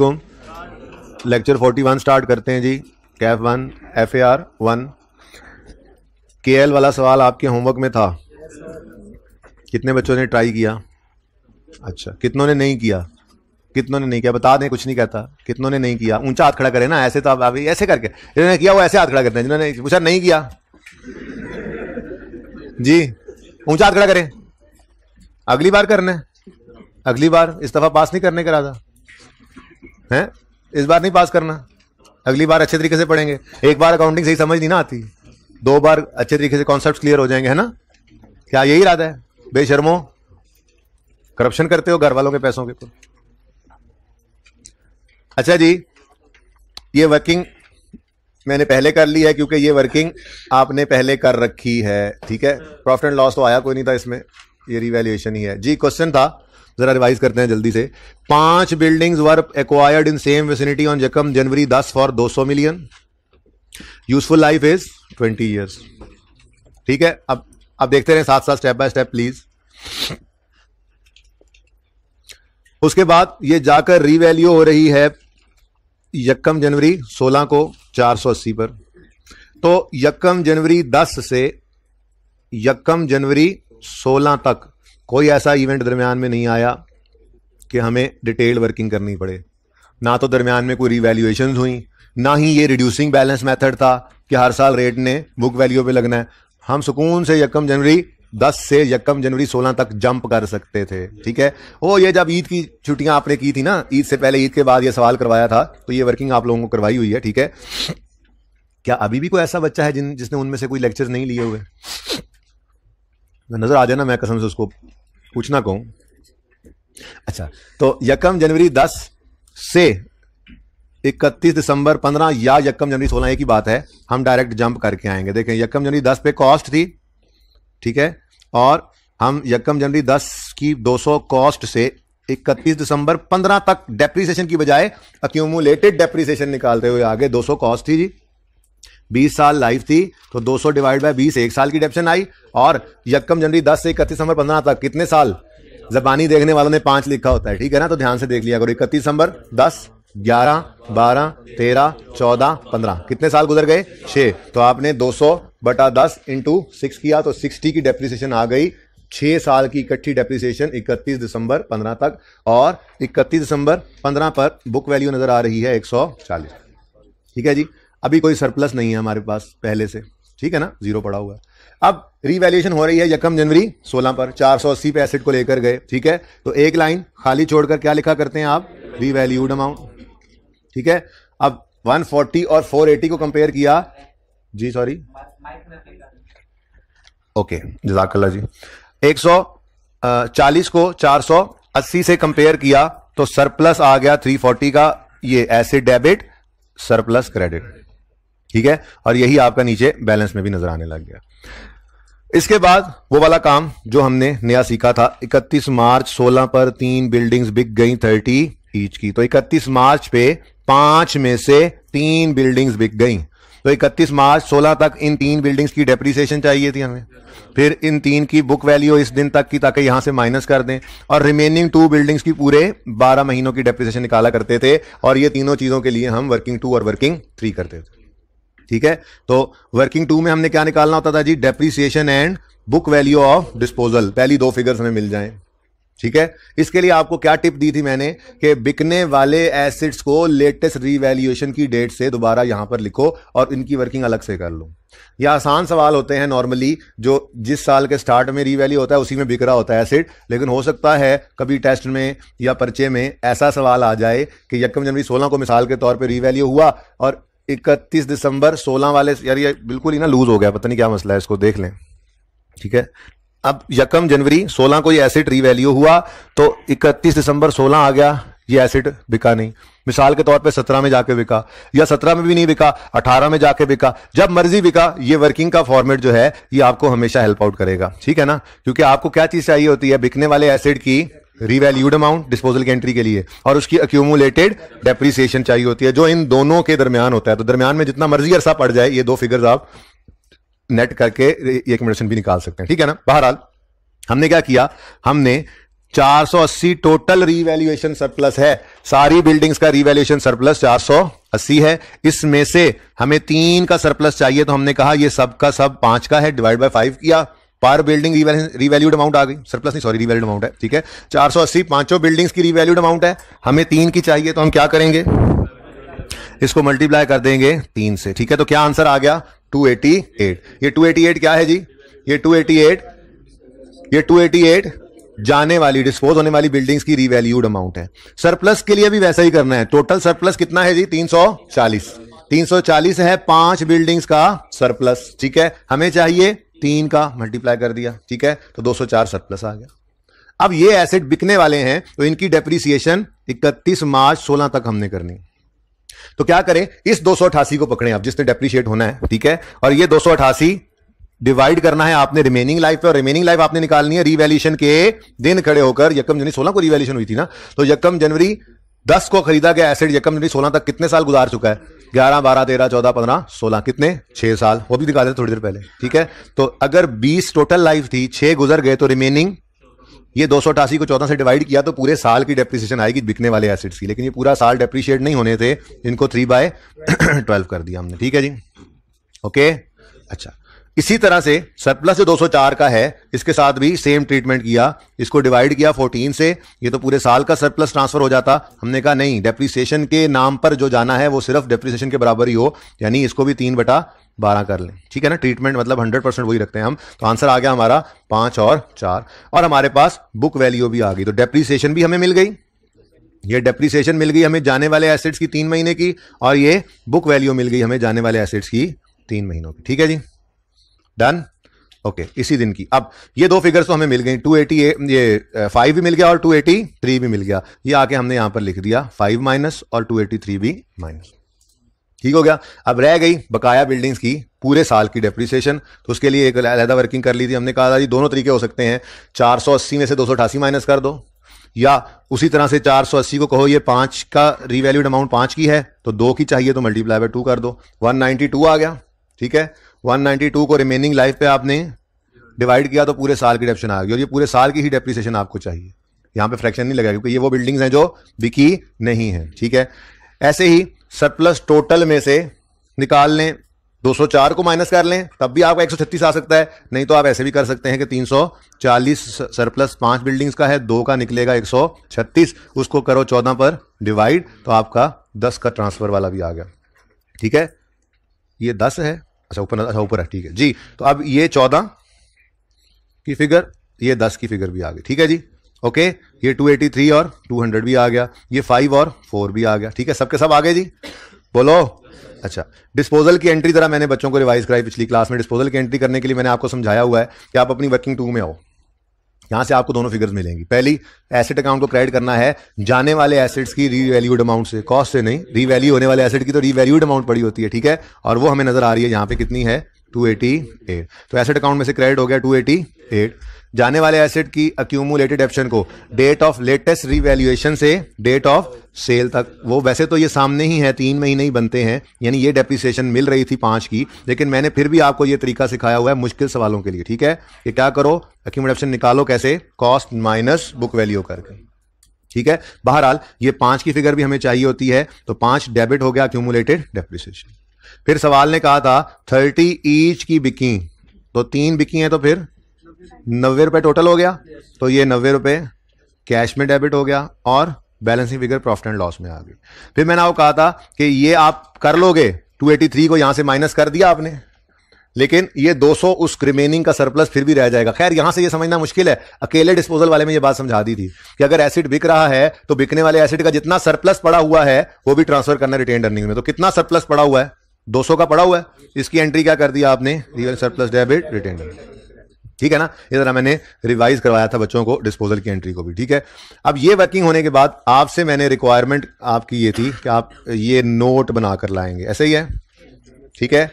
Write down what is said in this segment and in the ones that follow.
lecture 41 start करते हैं जी CAF one F A R one K L वाला सवाल आपके होमवर्क में था कितने बच्चों ने ट्राई किया अच्छा कितनों ने नहीं किया कितनों ने नहीं किया बता दें कुछ नहीं कहता कितनों ने नहीं किया ऊंचा हाथ खड़ा करें ना ऐसे तो आप, अभी ऐसे करके जिन्होंने किया वो ऐसे हाथ खड़ा करते हैं जिन्होंने पूछा नहीं किया जी ऊंचा हाथ खड़ा करें अगली बार करना है अगली बार इस दफा पास नहीं करने करा था हैं इस बार नहीं पास करना अगली बार अच्छे तरीके से पढ़ेंगे एक बार अकाउंटिंग सही समझ नहीं ना आती दो बार अच्छे तरीके से कॉन्सेप्ट क्लियर हो जाएंगे है ना क्या यही इरादा है बेशर्मो करप्शन करते हो घर वालों के पैसों के ऊपर अच्छा जी ये वर्किंग मैंने पहले कर ली है क्योंकि ये वर्किंग आपने पहले कर रखी है ठीक है प्रॉफिट एंड लॉस तो आया कोई नहीं था इसमें ये रिवेल्यूएशन ही है जी क्वेश्चन था જરા રિવાઇઝ કરતે હે જલ્દી સે 5 buildings were acquired in same vicinity on યક્મ January 10 for 200 million useful life is 20 years ઠીક હે અબ આપ દેખતે રહે સાત સાત સ્ટેપ બાય સ્ટેપ પ્લીઝ ઉસકે બાદ યે જાકર રીવેલ્યુ હો રહી હે યક્મ જાન્યુઆરી 16 કો 480 પર તો યક્મ જાન્યુઆરી 10 સે યક્મ જાન્યુઆરી 16 તક कोई ऐसा इवेंट दरमियान में नहीं आया कि हमें डिटेल वर्किंग करनी पड़े ना तो दरमियान में कोई रिवैल्यूएशन हुई ना ही ये रिड्यूसिंग बैलेंस मेथड था कि हर साल रेट ने बुक वैल्यू पे लगना है हम सुकून से यकम जनवरी 10 से यकम जनवरी 16 तक जंप कर सकते थे ठीक है वो ये जब ईद की छुट्टियां आपने की थी ना ईद से पहले ईद के बाद ये सवाल करवाया था तो ये वर्किंग आप लोगों को करवाई हुई है ठीक है क्या अभी भी कोई ऐसा बच्चा है जिन जिसने उनमें से कोई लेक्चर नहीं लिए हुए नजर आ जाना मैं कसम से उसको पूछना कहूँ अच्छा तो यकम जनवरी दस से इकतीस दिसंबर पंद्रह या यकम जनवरी सोलह एक ही बात है हम डायरेक्ट जंप करके आएंगे देखें यकम जनवरी दस पे कॉस्ट थी ठीक है और हम यकम जनवरी दस की दो सौ कॉस्ट से इकतीस दिसंबर पंद्रह तक डेप्रीसिएशन की बजाय अक्यूमुलेटेड डेप्रीसिएशन निकालते हुए आगे दो सौ कॉस्ट थी जी बीस साल लाइफ थी तो 200 डिवाइड बाई बीस एक साल की डेप्शन आई और यकम जनवरी दस से इकतीस नंबर पंद्रह तक कितने साल जबानी देखने वालों ने पांच लिखा होता है ठीक है ना तो ध्यान से देख लिया करो इकतीस नंबर दस ग्यारह बारह तेरह चौदह पंद्रह कितने साल गुजर गए छः तो आपने दो सौ बटा दस इंटू सिक्स किया तो सिक्सटी की डेप्रिसिएशन आ गई छः साल की इकट्ठी डेप्रिसिएशन इकतीस दिसंबर पंद्रह तक और इकतीस दिसंबर पंद्रह पर बुक वैल्यू नज़र आ रही है चालीस ठीक है जी अभी कोई सरप्लस नहीं है हमारे पास पहले से ठीक है ना जीरो पड़ा हुआ है अब रिवैल्यूएशन हो रही है यकम जनवरी 16 पर 480 पे एसेट को लेकर गए ठीक है तो एक लाइन खाली छोड़कर क्या लिखा करते हैं आप रिवैल्यूड अमाउंट ठीक है अब 140 और 480 को कंपेयर किया जी सॉरी ओके जजाकल्ला जी 140 को 480 से कंपेयर किया तो सरप्लस आ गया 340 का ये एसिड डेबिट सरप्लस क्रेडिट ठीक है और यही आपका नीचे बैलेंस में भी नजर आने लग गया इसके बाद वो वाला काम जो हमने नया सीखा था 31 मार्च 16 पर तीन बिल्डिंग्स बिक गई 30 ईच की तो 31 मार्च पे पांच में से तीन बिल्डिंग्स बिक गई तो 31 मार्च 16 तक इन तीन बिल्डिंग्स की डेप्रीसिएशन चाहिए थी हमें फिर इन तीन की बुक वैल्यू इस दिन तक की ताकि यहां से माइनस कर दें और रिमेनिंग टू बिल्डिंग्स की पूरे 12 महीनों की डेप्रीसिएशन निकाला करते थे और ये तीनों चीजों के लिए हम वर्किंग टू और वर्किंग थ्री करते थे ठीक है तो वर्किंग टू में हमने क्या निकालना होता था जी depreciation and book value of disposal पहली दो फिगर्स हमें मिल जाए ठीक है इसके लिए आपको क्या टिप दी थी मैंने कि बिकने वाले एसिड्स को लेटेस्ट रीवैल्यूएशन की डेट से दोबारा यहां पर लिखो और इनकी वर्किंग अलग से कर लो ये आसान सवाल होते हैं नॉर्मली जो जिस साल के स्टार्ट में रीवैल्यू होता है उसी में बिक रहा होता है एसिड लेकिन हो सकता है कभी टेस्ट में या पर्चे में ऐसा सवाल आ जाए कि यकम जनवरी सोलह को मिसाल के तौर पर रीवैल्यू हुआ और इकतीस दिसंबर सोलह वाले यार ये बिल्कुल ही ना लूज हो गया पता नहीं क्या मसला है इसको देख लें ठीक है अब यकम जनवरी सोलह को ये एसिड रीवैल्यू हुआ तो इकतीस दिसंबर सोलह आ गया ये एसिड बिका नहीं मिसाल के तौर पे सत्रह में जाके बिका या सत्रह में भी नहीं बिका अठारह में जाके बिका जब मर्जी बिका ये वर्किंग का फॉर्मेट जो है ये आपको हमेशा हेल्प आउट करेगा ठीक है ना क्योंकि आपको क्या चीज चाहिए होती है बिकने वाले एसिड की रिवैल्यूड अमाउंट डिस्पोजल की एंट्री के लिए और उसकी अक्यूमुलेटेड डेप्रिसिएशन चाहिए होती है जो इन दोनों के दरमियान होता है तो दरमियान में जितना मर्जी अरसा पड़ जाए ये दो फिगर्स आप नेट करके ये कमेंडेशन भी निकाल सकते हैं ठीक है ना बहरहाल हमने क्या किया हमने 480 टोटल रीवैल्यूएशन सरप्लस है सारी बिल्डिंग्स का रीवैल्यूएशन सरप्लस 480 है इसमें से हमें तीन का सरप्लस चाहिए तो हमने कहा ये सब का सब पांच का है डिवाइड बाय फाइव किया पर बिल्डिंग रिवैल्यूड अमाउंट आ गई सरप्लस नहीं सॉरी रिवैल्यूड अमाउंट है ठीक है चार सौ अस्सी पांचों बिल्डिंग्स की रिवैल्यूड अमाउंट है हमें तीन की चाहिए तो हम क्या करेंगे इसको मल्टीप्लाई कर देंगे तीन से ठीक है तो क्या आंसर आ गया टू एटी एट ये टू एटी एट क्या है जी ये टू एटी एट ये टू एटी एट जाने वाली डिस्पोज होने वाली बिल्डिंग्स की रिवैल्यूड अमाउंट है सरप्लस के लिए भी वैसा ही करना है टोटल सरप्लस कितना है जी तीन तीन सौ चालीस सौ चालीस है पांच बिल्डिंग्स का सरप्लस ठीक है हमें चाहिए तीन का मल्टीप्लाई कर दिया ठीक है तो 204 सरप्लस आ गया अब ये एसेट बिकने वाले हैं तो इनकी डेप्रिसिएशन 31 मार्च 16 तक हमने करनी तो क्या करें इस दो को पकड़ें आप जिसने डेप्रिशिएट होना है ठीक है और ये दो डिवाइड करना है आपने रिमेनिंग लाइफ पे और रिमेनिंग लाइफ आपने निकालनी है रिवैल्यूशन के दिन खड़े होकर यकम जनवरी सोलह को रिवैल्यूशन हुई थी ना तो यकम जनवरी दस को खरीदा गया एसेट यकम जनवरी सोलह तक कितने साल गुजार चुका है ग्यारह बारह तेरह चौदह पंद्रह सोलह कितने छह साल वो भी दिखा देते थोड़ी देर पहले ठीक है तो अगर बीस टोटल लाइफ थी छह गुजर गए तो रिमेनिंग ये दो को चौदह से डिवाइड किया तो पूरे साल की डेप्रिसिएशन आएगी बिकने वाले एसिड्स की लेकिन ये पूरा साल डेप्रिशिएट नहीं होने थे इनको थ्री बाय ट्वेल्व कर दिया हमने ठीक है जी ओके अच्छा इसी तरह से सरप्लस जो 204 का है इसके साथ भी सेम ट्रीटमेंट किया इसको डिवाइड किया 14 से ये तो पूरे साल का सरप्लस ट्रांसफर हो जाता हमने कहा नहीं डेप्रिसिएशन के नाम पर जो जाना है वो सिर्फ डेप्रिसिएशन के बराबर ही हो यानी इसको भी तीन बटा बारह कर लें ठीक है ना ट्रीटमेंट मतलब हंड्रेड परसेंट वही रखते हैं हम तो आंसर आ गया हमारा पांच और चार और हमारे पास बुक वैल्यू भी आ गई तो डेप्रीसिएशन भी हमें मिल गई ये डेप्रीसिएशन मिल गई हमें जाने वाले एसेट्स की तीन महीने की और ये बुक वैल्यू मिल गई हमें जाने वाले एसेट्स की तीन महीनों की ठीक है जी डन ओके okay, इसी दिन की अब ये दो फिगर्स तो हमें मिल गई 288 ये फाइव भी मिल गया और 283 भी मिल गया ये आके हमने यहां पर लिख दिया फाइव माइनस और 283 भी माइनस ठीक हो गया अब रह गई बकाया बिल्डिंग्स की पूरे साल की डेप्रिसिएशन तो उसके लिए एक अलहदा वर्किंग कर ली थी हमने कहा था जी दोनों तरीके हो सकते हैं चार में से दो माइनस कर दो या उसी तरह से 480 को कहो ये पांच का रिवैल्यूड अमाउंट पांच की है तो दो की चाहिए तो मल्टीप्लाई बाय टू कर दो 192 आ गया ठीक है 192 को रिमेनिंग लाइफ पे आपने डिवाइड किया तो पूरे साल की डेप्शन आ गई और ये पूरे साल की ही डेप्रिसिएशन आपको चाहिए यहाँ पे फ्रैक्शन नहीं लगेगा क्योंकि ये वो बिल्डिंग्स हैं जो बिकी नहीं है ठीक है ऐसे ही सरप्लस टोटल में से निकाल लें 204 को माइनस कर लें तब भी आपका एक आ सकता है नहीं तो आप ऐसे भी कर सकते हैं कि 340 सरप्लस पांच बिल्डिंग्स का है दो का निकलेगा 136 उसको करो 14 पर डिवाइड तो आपका 10 का ट्रांसफर वाला भी आ गया ठीक है ये 10 है अच्छा ऊपर अच्छा ऊपर है ठीक है जी तो अब ये चौदह की फिगर ये दस की फिगर भी आ गई ठीक है जी ओके ये टू एटी थ्री और टू हंड्रेड भी आ गया ये फाइव और फोर भी आ गया ठीक है सबके सब आ गए जी बोलो अच्छा डिस्पोजल की एंट्री जरा मैंने बच्चों को रिवाइज कराई पिछली क्लास में डिस्पोजल की एंट्री करने के लिए मैंने आपको समझाया हुआ है कि आप अपनी वर्किंग टू में आओ यहां से आपको दोनों फिगर्स मिलेंगी पहली एसेट अकाउंट को क्रेडिट करना है जाने वाले एसेट्स की रीवैल्यूड अमाउंट से कॉस्ट से नहीं रीवैल्यू होने वाले एसेट की तो रीवैल्यूड अमाउंट पड़ी होती है ठीक है और वो हमें नजर आ रही है यहां पर कितनी है टू तो एसेट अकाउंट में से क्रेडिट हो गया टू जाने वाले एसेट की अक्यूमुलेटेड एप्शन को डेट ऑफ लेटेस्ट रीवैल्यूएशन से डेट ऑफ सेल तक वो वैसे तो ये सामने ही है तीन महीने ही बनते हैं यानी ये डेप्रिसिएशन मिल रही थी पाँच की लेकिन मैंने फिर भी आपको ये तरीका सिखाया हुआ है मुश्किल सवालों के लिए ठीक है कि क्या करो एक्यूमोडेशन निकालो कैसे कॉस्ट माइनस बुक वैल्यू करके ठीक है बहरहाल ये पांच की फिगर भी हमें चाहिए होती है तो पांच डेबिट हो गया अक्यूमुलेटेड डेप्रिसिएशन फिर सवाल ने कहा था थर्टी ईच की बिकी तो तीन बिकी हैं तो फिर नब्बे रुपए टोटल हो गया तो ये नब्बे रुपए कैश में डेबिट हो गया और balancing figure profit and loss में आ गई फिर मैंने आपको कहा था कि ये आप कर लोगे 283 को यहां से माइनस कर दिया आपने लेकिन ये 200 उस रिमेनिंग का सरप्लस फिर भी रह जाएगा खैर यहां से ये समझना मुश्किल है अकेले डिस्पोजल वाले में ये बात समझा दी थी कि अगर एसिड बिक रहा है तो बिकने वाले एसिड का जितना सरप्लस पड़ा हुआ है वो भी ट्रांसफर करना रिटेन अर्निंग में तो कितना सरप्लस पड़ा हुआ है 200 का पड़ा हुआ है इसकी एंट्री क्या कर दिया आपने real surplus debit retained earning ठीक है ना ये जरा मैंने रिवाइज करवाया था बच्चों को डिस्पोजल की एंट्री को भी ठीक है अब ये वर्किंग होने के बाद आपसे मैंने रिक्वायरमेंट आपकी ये थी कि आप ये नोट बना कर लाएंगे ऐसे ही है ठीक है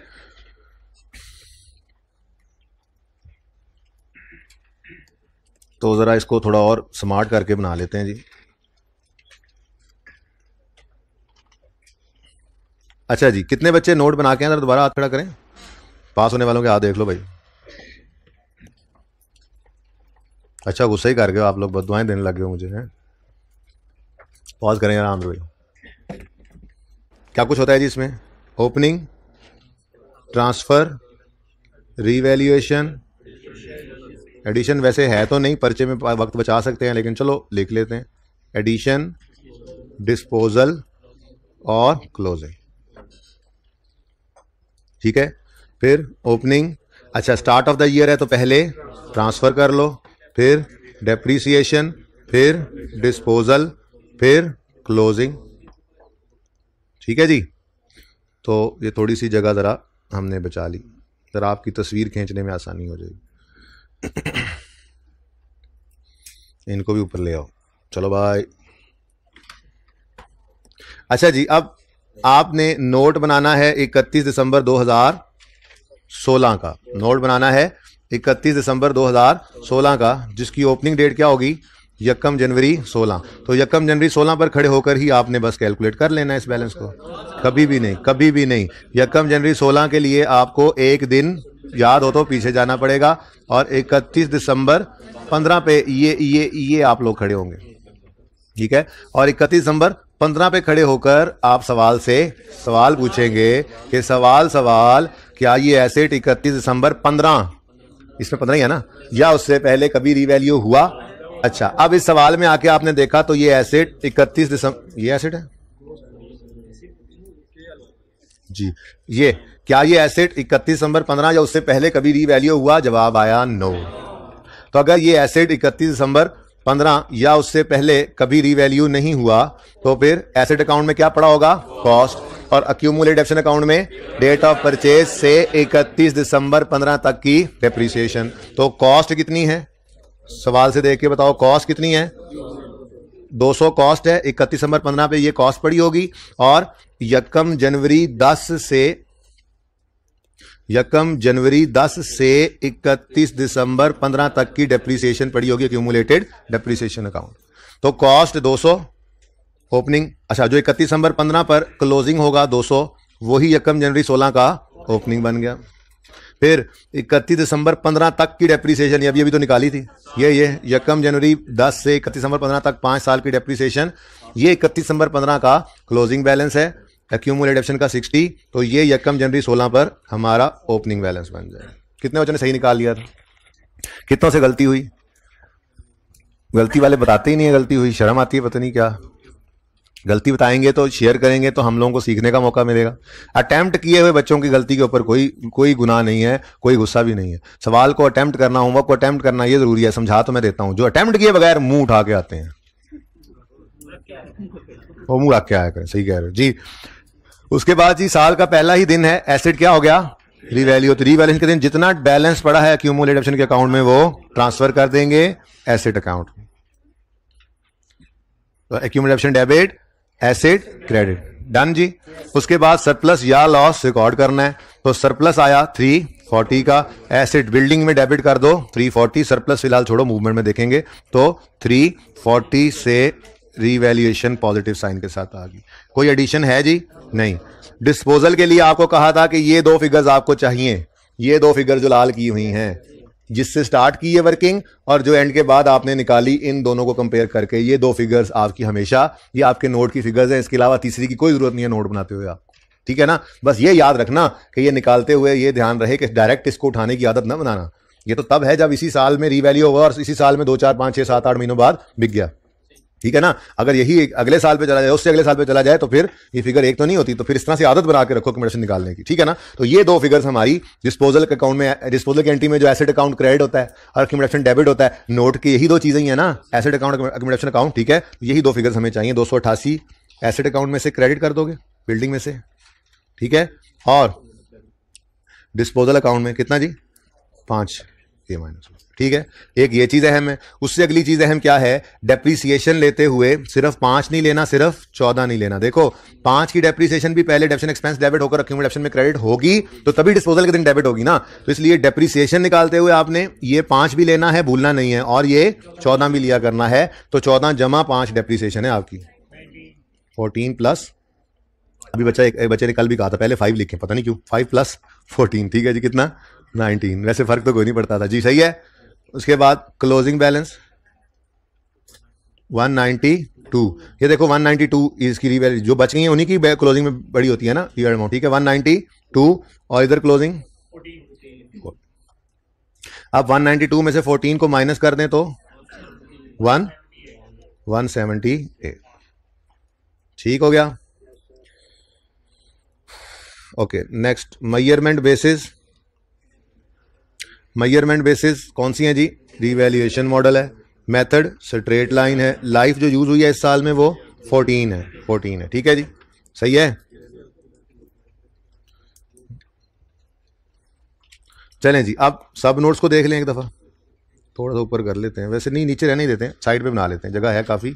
तो ज़रा इसको थोड़ा और स्मार्ट करके बना लेते हैं जी अच्छा जी कितने बच्चे नोट बना के हैं दोबारा हाथ खड़ा करें पास होने वालों के हाथ देख लो भाई अच्छा गुस्सा ही कर गए आप लोग बहुत दुआएँ देने लगे हो मुझे हैं पॉज करें आराम से क्या कुछ होता है जी इसमें ओपनिंग ट्रांसफ़र रीवैल्यूएशन एडिशन वैसे है तो नहीं पर्चे में वक्त बचा सकते हैं लेकिन चलो लिख लेते हैं एडिशन डिस्पोजल और क्लोजिंग ठीक है फिर ओपनिंग अच्छा स्टार्ट ऑफ द ईयर है तो पहले ट्रांसफ़र कर लो फिर डेप्रीसिएशन फिर डिस्पोजल फिर क्लोजिंग ठीक है जी तो ये थोड़ी सी जगह ज़रा हमने बचा ली ज़रा आपकी तस्वीर खींचने में आसानी हो जाएगी इनको भी ऊपर ले आओ चलो भाई अच्छा जी अब आपने नोट बनाना है 31 दिसंबर 2016 का नोट बनाना है इकतीस दिसंबर 2016 का जिसकी ओपनिंग डेट क्या होगी यकम जनवरी 16 तो यकम जनवरी 16 पर खड़े होकर ही आपने बस कैलकुलेट कर लेना है इस बैलेंस को कभी भी नहीं कभी भी नहीं यकम जनवरी 16 के लिए आपको एक दिन याद हो तो पीछे जाना पड़ेगा और 31 दिसंबर 15 पे ये ये ये आप लोग खड़े होंगे ठीक है और 31 दिसंबर 15 पे खड़े होकर आप सवाल से सवाल पूछेंगे कि सवाल सवाल क्या ये ऐसे इकतीस दिसंबर पंद्रह इसमें पंद्रह ही है ना या उससे पहले कभी रिवैल्यू हुआ अच्छा अब इस सवाल में आके आपने देखा तो ये एसिड इकतीस दिसंबर ये एसिड है जी ये क्या ये एसिड इकतीस दिसंबर पंद्रह या उससे पहले कभी रिवैल्यू हुआ जवाब आया नो तो अगर ये एसिड इकतीस दिसंबर पंद्रह या उससे पहले कभी रिवैल्यू नहीं हुआ तो फिर एसेट अकाउंट में क्या पड़ा होगा कॉस्ट और अक्यूमुलेट एक्शन अकाउंट में डेट ऑफ परचेज से 31 दिसंबर 15 तक की डेप्रीसिएशन तो कॉस्ट कितनी है सवाल से देख के बताओ कॉस्ट कितनी है 200 कॉस्ट है इकतीस दिसंबर 15 पे ये कॉस्ट पड़ी होगी और यकम जनवरी 10 से यकम जनवरी 10 से 31 दिसंबर 15 तक की डेप्रीसिएशन पड़ी होगी अक्यूमुलेटेड डेप्रीसिएशन अकाउंट तो कॉस्ट 200 ओपनिंग अच्छा जो इकतीस दिसंबर पंद्रह पर क्लोजिंग होगा दो सौ वही यकम जनवरी सोलह का ओपनिंग बन गया फिर इकतीस दिसंबर पंद्रह तक की डेप्रीसिएशन अभी अभी तो निकाली थी ये ये यकम जनवरी दस से इकतीस दिसंबर पंद्रह तक पाँच साल की डेप्रीसिएशन ये इकतीस दिसंबर पंद्रह का क्लोजिंग बैलेंस है एक्यूमुलेट का सिक्सटी तो ये यकम जनवरी सोलह पर हमारा ओपनिंग बैलेंस बन जाए कितने बच्चों ने सही निकाल लिया था कितनों से गलती हुई गलती वाले बताते ही नहीं है गलती हुई शर्म आती है पता नहीं क्या गलती बताएंगे तो शेयर करेंगे तो हम लोगों को सीखने का मौका मिलेगा अटैम्प्ट किए हुए बच्चों की गलती के ऊपर कोई कोई गुनाह नहीं है कोई गुस्सा भी नहीं है सवाल को अटैम्प्ट करना होमवर्क को अटैम्प्ट करना ये जरूरी है समझा तो मैं देता हूँ जो अटैम्प्ट किए बगैर मुंह उठा के आते हैं वो मुंह रख के आया करें सही कह रहे हो जी उसके बाद जी साल का पहला ही दिन है एसिड क्या हो गया रिवैल्यू तो रिवैल्यूशन के दिन जितना बैलेंस पड़ा है क्यूमुलेट ऑप्शन के अकाउंट में वो ट्रांसफर कर देंगे एसिड अकाउंट तो डेबिट एसेड क्रेडिट डन जी उसके बाद सरप्लस या लॉस रिकॉर्ड करना है तो सरप्लस आया थ्री फोर्टी का एसेट बिल्डिंग में डेबिट कर दो थ्री फोर्टी सरप्लस फिलहाल छोड़ो मूवमेंट में देखेंगे तो थ्री फोर्टी से रिवेल्यूएशन पॉजिटिव साइन के साथ आ गई कोई एडिशन है जी नहीं डिस्पोजल के लिए आपको कहा था कि ये दो फिगर्स आपको चाहिए ये दो फिगर जो लाल की हुई हैं जिससे स्टार्ट की है वर्किंग और जो एंड के बाद आपने निकाली इन दोनों को कंपेयर करके ये दो फिगर्स आपकी हमेशा ये आपके नोट की फिगर्स हैं इसके अलावा तीसरी की कोई जरूरत नहीं है नोट बनाते हुए आप ठीक है ना बस ये याद रखना कि ये निकालते हुए ये ध्यान रहे कि डायरेक्ट इसको उठाने की आदत न बनाना ये तो तब है जब इसी साल में रीवैल्यू होगा और इसी साल में दो चार पाँच छः सात आठ महीनों बाद बिक गया ठीक है ना अगर यही अगले साल पे चला जाए उससे अगले साल पे चला जाए तो फिर ये फिगर एक तो नहीं होती तो फिर इस तरह से आदत बना के रखो कमेडशन निकालने की ठीक है ना तो ये दो फिगर्स हमारी डिस्पोजल के अकाउंट में डिस्पोजल के एंट्री में जो एसेट अकाउंट क्रेडिट होता है और अकोमोडेशन डेबिट होता है नोट की यही दो चीज़ें ही है ना एसेट अकाउंट अकोमोडेशन अकाउंट ठीक है तो यही दो फिगर्स हमें चाहिए दो एसेट अकाउंट में से क्रेडिट कर दोगे बिल्डिंग में से ठीक है और डिस्पोजल अकाउंट में कितना जी पाँच ए माइनस ठीक है एक ये चीज़ अहम है उससे अगली चीज़ अहम क्या है डेप्रीसिएशन लेते हुए सिर्फ पांच नहीं लेना सिर्फ चौदह नहीं लेना देखो पांच की डेप्रीसिएशन भी पहले डेप्शन एक्सपेंस डेबिट होकर रखी अक्यूमुलेशन में क्रेडिट होगी तो तभी डिस्पोजल के दिन डेबिट होगी ना तो इसलिए डेप्रीसिएशन निकालते हुए आपने ये पांच भी लेना है भूलना नहीं है और ये चौदह भी लिया करना है तो चौदह जमा पांच डेप्रीसिएशन है आपकी फोर्टीन प्लस अभी बच्चा एक बच्चे ने कल भी कहा था पहले फाइव लिखे पता नहीं क्यों फाइव प्लस फोर्टीन ठीक है जी कितना नाइनटीन वैसे फर्क तो कोई नहीं पड़ता था जी सही है उसके बाद क्लोजिंग बैलेंस 192 ये देखो 192 इसकी रीवैल्यू जो बच गई है उन्हीं की क्लोजिंग में बड़ी होती है ना ईयर अमाउंट ठीक है 192 और इधर क्लोजिंग अब 192 में से 14 को माइनस कर दें तो 1 178 ठीक हो गया okay next measurement basis measurement basis कौन सी हैं जी रिवेल्यूएशन मॉडल है मेथड स्ट्रेट लाइन है लाइफ जो यूज हुई है इस साल में वो 14 है 14 है ठीक है जी सही है चलें जी आप सब नोट्स को देख लें एक दफ़ा थोड़ा सा ऊपर कर लेते हैं वैसे नहीं नीचे रहने ही देते हैं साइड पे बना लेते हैं जगह है काफ़ी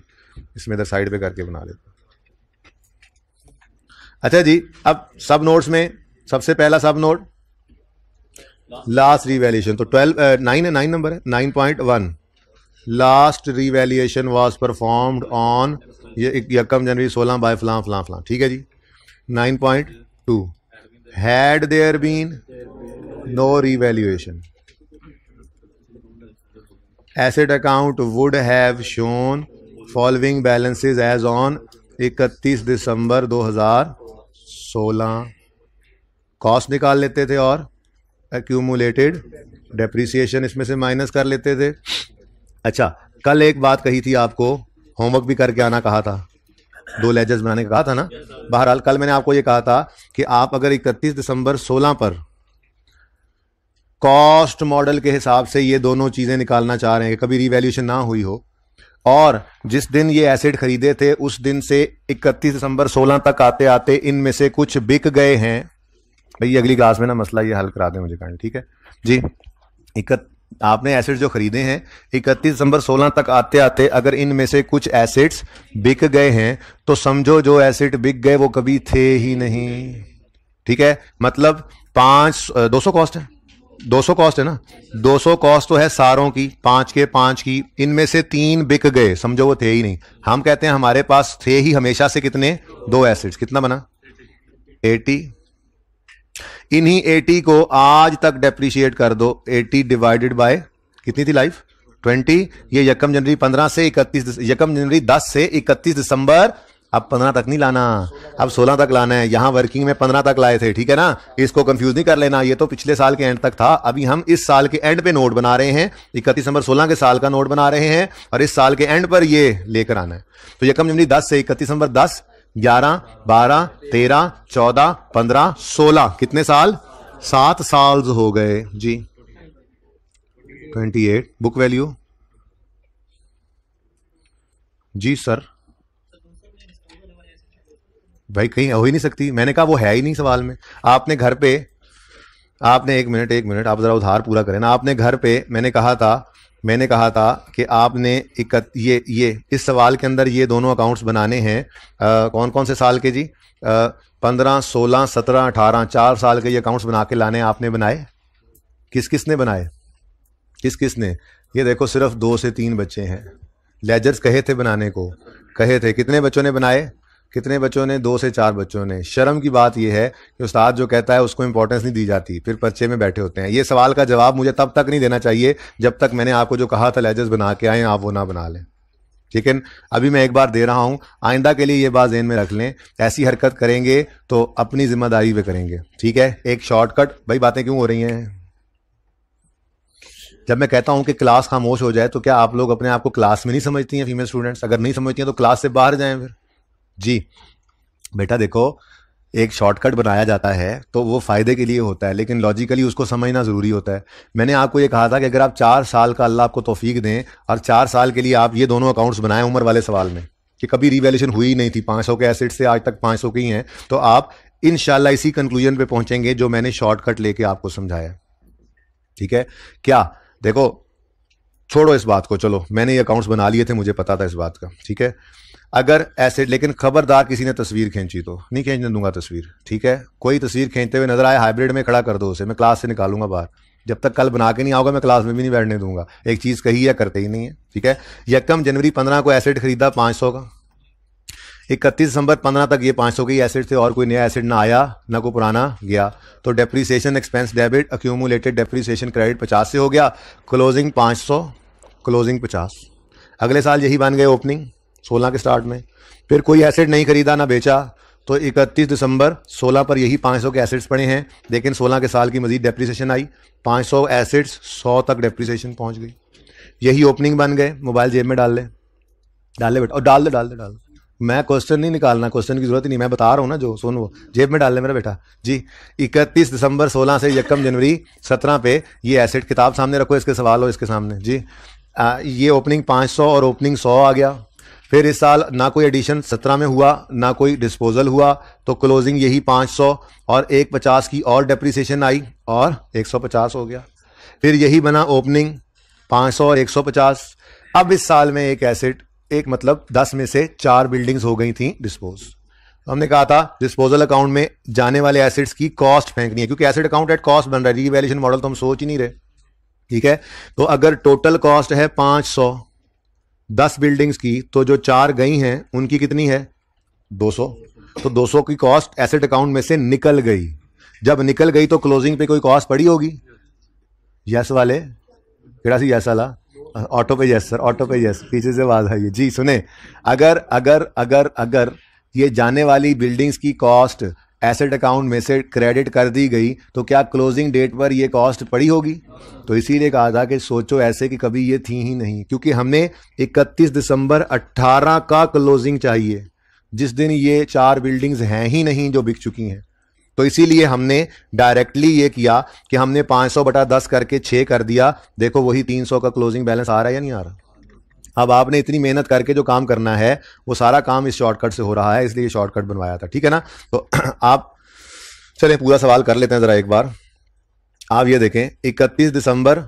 इसमें इधर साइड पे करके बना लेते हैं अच्छा जी अब सब नोट्स में सबसे पहला सब नोट लास्ट रिवेल्यूशन तो ट्वेल्व नाइन है नाइन नंबर है nine point one last revaluation was performed on यकम जनवरी सोलह बाय फलां फलां फलां ठीक है जी nine point two had there been no revaluation asset account would have shown following balances as on इकतीस दिसंबर 2016 कॉस्ट निकाल लेते थे और एक्यूमुलेटेड डेप्रिसिएशन इसमें से माइनस कर लेते थे अच्छा कल एक बात कही थी आपको होमवर्क भी करके आना कहा था दो लेजर्स बनाने का कहा था ना बहरहाल कल मैंने आपको ये कहा था कि आप अगर 31 दिसंबर 16 पर कॉस्ट मॉडल के हिसाब से ये दोनों चीज़ें निकालना चाह रहे हैं कभी रिवैल्यूशन ना हुई हो और जिस दिन ये एसेट खरीदे थे उस दिन से 31 दिसंबर 16 तक आते आते इनमें से कुछ बिक गए हैं भाई अगली क्लास में ना मसला ये हल करा दें मुझे कहें ठीक है जी इकत आपने एसेट्स जो खरीदे हैं इकतीस दिसंबर 16 तक आते आते अगर इनमें से कुछ एसेट्स बिक गए हैं तो समझो जो एसेट बिक गए वो कभी थे ही नहीं ठीक है मतलब पांच दो सौ कॉस्ट है दो सौ कॉस्ट है ना दो सौ कॉस्ट तो है सारों की पांच के पांच की इनमें से तीन बिक गए समझो वो थे ही नहीं हम कहते हैं हमारे पास थे ही हमेशा से कितने दो एसेट्स कितना बना एटी इन्हीं एटी को आज तक डेप्रिशिएट कर दो एटी डिवाइडेड बाय कितनी थी लाइफ ट्वेंटी ये यकम जनवरी पंद्रह से इकतीस यकम जनवरी दस से इकतीस दिसंबर अब पंद्रह तक नहीं लाना अब सोलह तक लाना है यहां वर्किंग में पंद्रह तक लाए थे ठीक है ना इसको कंफ्यूज नहीं कर लेना ये तो पिछले साल के एंड तक था अभी हम इस साल के एंड पे नोट बना रहे हैं इकतीस नंबर सोलह के साल का नोट बना रहे हैं और इस साल के एंड पर ये लेकर आना है तो यकम जनवरी दस से इकतीस नंबर दस ग्यारह बारह तेरह चौदह पंद्रह सोलह कितने साल सात साल हो गए जी ट्वेंटी एट बुक वैल्यू जी सर भाई कहीं हो ही नहीं सकती मैंने कहा वो है ही नहीं सवाल में आपने घर पे आपने एक मिनट एक मिनट आप जरा उधार पूरा करें ना आपने घर पे मैंने कहा था मैंने कहा था कि आपने एक ये ये इस सवाल के अंदर ये दोनों अकाउंट्स बनाने हैं कौन कौन से साल के जी पंद्रह सोलह सत्रह अठारह चार साल के ये अकाउंट्स बना के लाने आपने बनाए किस किस ने बनाए किस किस ने ये देखो सिर्फ दो से तीन बच्चे हैं लेजर्स कहे थे बनाने को कहे थे कितने बच्चों ने बनाए कितने बच्चों ने दो से चार बच्चों ने शर्म की बात यह है कि उस्ताद जो कहता है उसको इंपॉर्टेंस नहीं दी जाती फिर पर्चे में बैठे होते हैं ये सवाल का जवाब मुझे तब तक नहीं देना चाहिए जब तक मैंने आपको जो कहा था लहजस बना के आए आप वो ना बना लें ठीक है अभी मैं एक बार दे रहा हूँ आइंदा के लिए ये बात जेन में रख लें ऐसी हरकत करेंगे तो अपनी जिम्मेदारी पे करेंगे ठीक है एक शॉर्टकट भाई बातें क्यों हो रही हैं जब मैं कहता हूं कि क्लास खामोश हो जाए तो क्या आप लोग अपने आप को क्लास में नहीं समझती हैं फीमेल स्टूडेंट्स अगर नहीं समझती हैं तो क्लास से बाहर जाएं फिर जी बेटा देखो एक शॉर्टकट बनाया जाता है तो वो फ़ायदे के लिए होता है लेकिन लॉजिकली उसको समझना ज़रूरी होता है मैंने आपको ये कहा था कि अगर आप चार साल का अल्लाह आपको तोफीक दें और चार साल के लिए आप ये दोनों अकाउंट्स बनाएं उम्र वाले सवाल में कि कभी रिवेल्यूशन हुई नहीं थी 500 के एसिड से आज तक पांच के ही हैं तो आप इन इसी कंक्लूजन पर पहुंचेंगे जो मैंने शॉर्टकट लेके आपको समझाया ठीक है क्या देखो छोड़ो इस बात को चलो मैंने ये अकाउंट्स बना लिए थे मुझे पता था इस बात का ठीक है अगर ऐसे लेकिन खबरदार किसी ने तस्वीर खींची तो नहीं खींचने दूंगा तस्वीर ठीक है कोई तस्वीर खींचते हुए नजर आए हाइब्रिड में खड़ा कर दो उसे मैं क्लास से निकालूंगा बाहर जब तक कल बना के नहीं आओगे मैं क्लास में भी नहीं बैठने दूंगा एक चीज़ कही या करते ही नहीं है ठीक है यकम जनवरी पंद्रह को एसिड खरीदा पाँच सौ का इकतीस दिसंबर पंद्रह तक ये पाँच सौ के एसिड थे और कोई नया एसिड ना आया ना कोई पुराना गया तो depreciation expense debit accumulated depreciation credit पचास से हो गया क्लोजिंग पाँच सौ क्लोजिंग पचास अगले साल यही बन गए ओपनिंग सोलह के स्टार्ट में फिर कोई एसेट नहीं खरीदा ना बेचा तो 31 दिसंबर 16 पर यही 500 के एसेट्स पड़े हैं लेकिन 16 के साल की मजीद डेप्रिसिएशन आई 500 एसेट्स 100 तक डेप्रीसीशन पहुंच गई यही ओपनिंग बन गए मोबाइल जेब में डाल ले डाल ले बेटा और डाल दे डाल दे डाल मैं क्वेश्चन नहीं निकालना क्वेश्चन की जरूरत ही नहीं मैं बता रहा हूँ ना जो सुन वो जेब में डाल ले मेरा बेटा जी इकतीस दिसंबर सोलह से यकम जनवरी सत्रह पे ये एसेट किताब सामने रखो इसके सवाल हो इसके सामने जी आ, ये ओपनिंग 500 और ओपनिंग 100 आ गया फिर इस साल ना कोई एडिशन सत्रह में हुआ ना कोई डिस्पोजल हुआ तो क्लोजिंग यही पाँच सौ और एक पचास की और डेप्रिसिएशन आई और एक सौ पचास हो गया फिर यही बना ओपनिंग पाँच सौ और एक सौ पचास अब इस साल में एक एसेट एक मतलब दस में से चार बिल्डिंग्स हो गई थी डिस्पोज तो हमने कहा था डिस्पोजल अकाउंट में जाने वाले एसेट्स की कॉस्ट फेंकनी है क्योंकि एसेट अकाउंट एट कॉस्ट बन रहा है रीवैल्यूशन मॉडल तो हम सोच ही नहीं रहे ठीक है तो अगर टोटल कॉस्ट है पाँच सौ दस बिल्डिंग्स की तो जो चार गई हैं उनकी कितनी है 200 तो 200 की कॉस्ट एसेट अकाउंट में से निकल गई जब निकल गई तो क्लोजिंग पे कोई कॉस्ट पड़ी होगी यस वाले कड़ा सी यस वाला ऑटो पे यस सर ऑटो पे यस पीछे से आवाज आई जी सुने अगर अगर अगर अगर ये जाने वाली बिल्डिंग्स की कॉस्ट एसेट अकाउंट में से क्रेडिट कर दी गई तो क्या क्लोजिंग डेट पर यह कॉस्ट पड़ी होगी तो इसीलिए कहा था कि सोचो ऐसे कि कभी ये थी ही नहीं क्योंकि हमें 31 दिसंबर 18 का क्लोजिंग चाहिए जिस दिन ये चार बिल्डिंग्स हैं ही नहीं जो बिक चुकी हैं तो इसीलिए हमने डायरेक्टली ये किया कि हमने 500 बटा दस करके छः कर दिया देखो वही 300 का क्लोजिंग बैलेंस आ रहा है या नहीं आ रहा अब आपने इतनी मेहनत करके जो काम करना है वो सारा काम इस शॉर्टकट से हो रहा है इसलिए शॉर्टकट बनवाया था ठीक है ना तो आप चलें पूरा सवाल कर लेते हैं ज़रा एक बार आप ये देखें इकतीस दिसंबर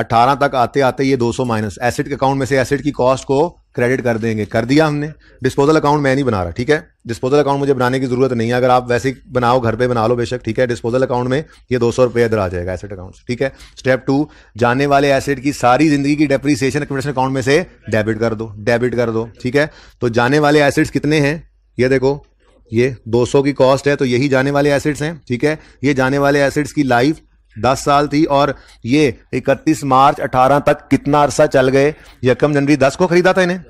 18 तक आते आते ये 200 माइनस एसिड के अकाउंट में से एसिड की कॉस्ट को क्रेडिट कर देंगे कर दिया हमने डिस्पोजल अकाउंट मैं नहीं बना रहा ठीक है डिस्पोजल अकाउंट मुझे बनाने की जरूरत नहीं है अगर आप वैसे ही बनाओ घर पे बना लो बेशक ठीक है डिस्पोजल अकाउंट में ये दो सौ रुपये इधर आ जाएगा एसेट अकाउंट ठीक है स्टेप टू जाने वाले एसेट की सारी जिंदगी की डेप्रीसिएशन एक्विडेशन अकाउंट में से डेबिट कर दो डेबिट कर दो ठीक है तो जाने वाले एसेट्स कितने हैं ये देखो ये 200 की कॉस्ट है तो यही जाने वाले एसेट्स हैं ठीक है ये जाने वाले एसेट्स की लाइफ दस साल थी और ये इकतीस मार्च अठारह तक कितना अरसा चल गए यकम जनवरी दस को खरीदा था इन्हें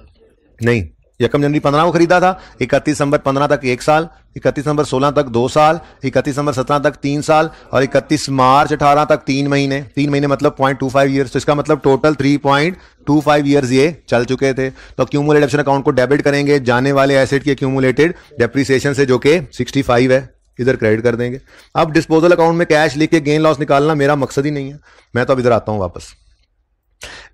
नहीं यकम जनवरी पंद्रह को खरीदा था इकतीस दिसंबर पंद्रह तक एक साल इकतीस दिसंबर सोलह तक दो साल इकतीस दिसंबर सत्रह तक तीन साल और इकतीस मार्च अठारह तक तीन महीने तीन महीने मतलब पॉइंट टू फाइव ईयर्स तो इसका मतलब total three point two five years ये चल चुके थे तो क्यूमुलेट अकाउंट को डेबिट करेंगे जाने वाले एसेट के क्यूमुलेटेड डेप्रिसिएशन से जो कि सिक्सटी फाइव है इधर क्रेडिट कर देंगे अब डिस्पोजल अकाउंट में कैश लेके गेन लॉस निकालना मेरा मकसद ही नहीं है मैं तो अब इधर आता हूं वापस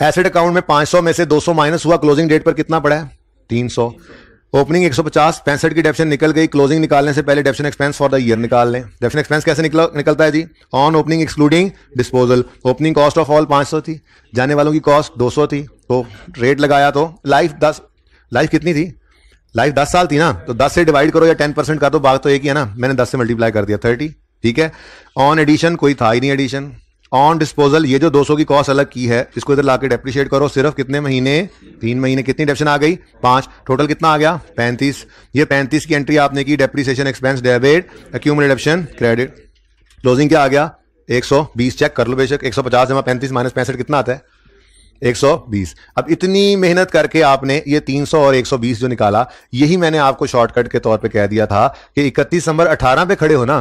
एसेट अकाउंट में 500 में से 200 माइनस हुआ क्लोजिंग डेट पर कितना पड़ा है 300 ओपनिंग 150 पैंसठ की डेफिशन निकल गई क्लोजिंग निकालने से पहले depreciation expense for the year निकाल लें डेफिशन एक्सपेंस कैसे निकल, निकलता है जी on opening excluding disposal opening cost of all पांच थी जाने वालों की कॉस्ट दो थी तो रेट लगाया तो लाइफ दस लाइफ कितनी थी लाइफ दस साल थी ना तो दस से डिवाइड करो या टेन परसेंट का तो बात तो एक ही है ना मैंने दस से मल्टीप्लाई कर दिया थर्टी ठीक है ऑन एडिशन कोई था ही नहीं एडिशन ऑन डिस्पोजल ये जो 200 की कॉस्ट अलग की है इसको इधर लाके डेप्रिशिएट करो सिर्फ कितने महीने तीन महीने कितनी डेप्शन आ गई पांच टोटल कितना आ गया पैंतीस ये पैंतीस की एंट्री आपने की depreciation expense debit accumulate credit closing क्या आ गया 120 चेक कर लो बेशक 150 सौ पचास जमा पैंतीस माइनस पैंसठ कितना आता है 120 अब इतनी मेहनत करके आपने ये 300 और 120 जो निकाला यही मैंने आपको शॉर्टकट के तौर पे कह दिया था कि इकतीस नंबर 18 पे खड़े हो ना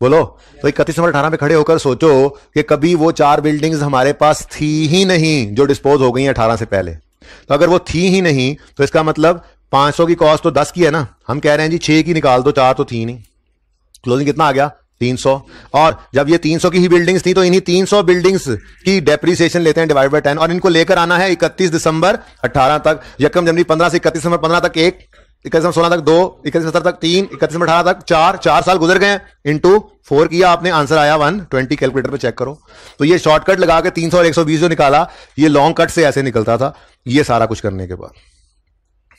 बोलो तो इकतीस नंबर अठारह पे खड़े होकर सोचो कि कभी वो चार बिल्डिंग्स हमारे पास थी ही नहीं जो डिस्पोज हो गई है अठारह से पहले तो अगर वो थी ही नहीं तो इसका मतलब पांच की कॉस्ट तो दस की है ना हम कह रहे हैं जी छह की निकाल दो चार तो थी नहीं क्लोजिंग कितना आ गया 300 और जब ये 300 की ही बिल्डिंग्स थी तो इन्हीं 300 बिल्डिंग्स की डेप्रिसिएशन लेते हैं डिवाइड बाय 10 और इनको लेकर आना है 31 दिसंबर 18 तक यकम जनवरी 15 से 31 दिसंबर 15 तक एक इकतीस दिसंबर सोलह तक दो इकतीस सत्रह तक तीन इकतीस दिसंबर अठारह तक चार चार साल गुजर गए टू फोर किया आपने आंसर आया वन ट्वेंटी कैलकुलेटर पर चेक करो तो ये शॉर्टकट लगा के तीन सौ और एक सौ बीस जो निकाला ये लॉन्ग कट से ऐसे निकलता था ये सारा कुछ करने के बाद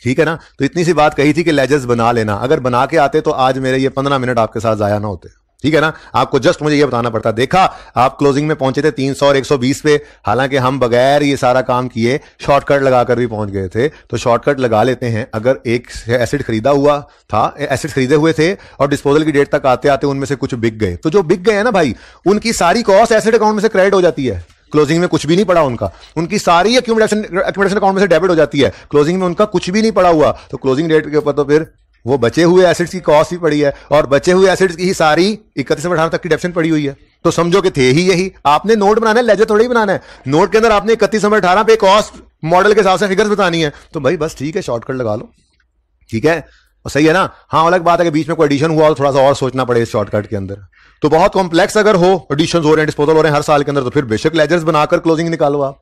ठीक है ना तो इतनी सी बात कही थी कि लेजर्स बना लेना अगर बना के आते तो आज मेरे ये पंद्रह मिनट आपके साथ जाया ना होते ठीक है ना आपको जस्ट मुझे ये बताना पड़ता देखा आप क्लोजिंग में पहुंचे थे 300 और 120 पे हालांकि हम बगैर ये सारा काम किए शॉर्टकट लगाकर भी पहुंच गए थे तो शॉर्टकट लगा लेते हैं अगर एक एसिड खरीदा हुआ था एसिड खरीदे हुए थे और डिस्पोजल की डेट तक आते आते उनमें से कुछ बिक गए तो जो बिक गए हैं ना भाई उनकी सारी कॉस्ट एसिड अकाउंट में से क्रेडिट हो जाती है क्लोजिंग में कुछ भी नहीं पड़ा उनका उनकी सारी एक्यूमुलेशन एक्यूमुलेशन अकाउंट में से डेबिट हो जाती है क्लोजिंग में उनका कुछ भी नहीं पड़ा हुआ तो क्लोजिंग डेट के ऊपर तो फिर वो बचे हुए एसिड्स की कॉस्ट भी पड़ी है और बचे हुए एसिड्स की ही सारी इकतीस अठारह तक की डेप्शन पड़ी हुई है तो समझो कि थे ही यही आपने नोट बनाना है लेजर थोड़े ही बनाना है नोट के अंदर आपने इकतीस नंबर अठारह पे कॉस्ट मॉडल के हिसाब से फिगर्स बतानी है तो भाई बस ठीक है शॉर्टकट लगा लो ठीक है और सही है ना हाँ अलग बात है कि बीच में कोई एडिशन हुआ और तो थोड़ा सा और सोचना पड़े इस शॉर्टकट के अंदर तो बहुत कॉम्प्लेक्स अगर हो एडिशन हो रहे हैं डिस्पोजल हो रहे हैं हर साल के अंदर तो फिर बेशक लेजर्स बनाकर क्लोजिंग निकालो आप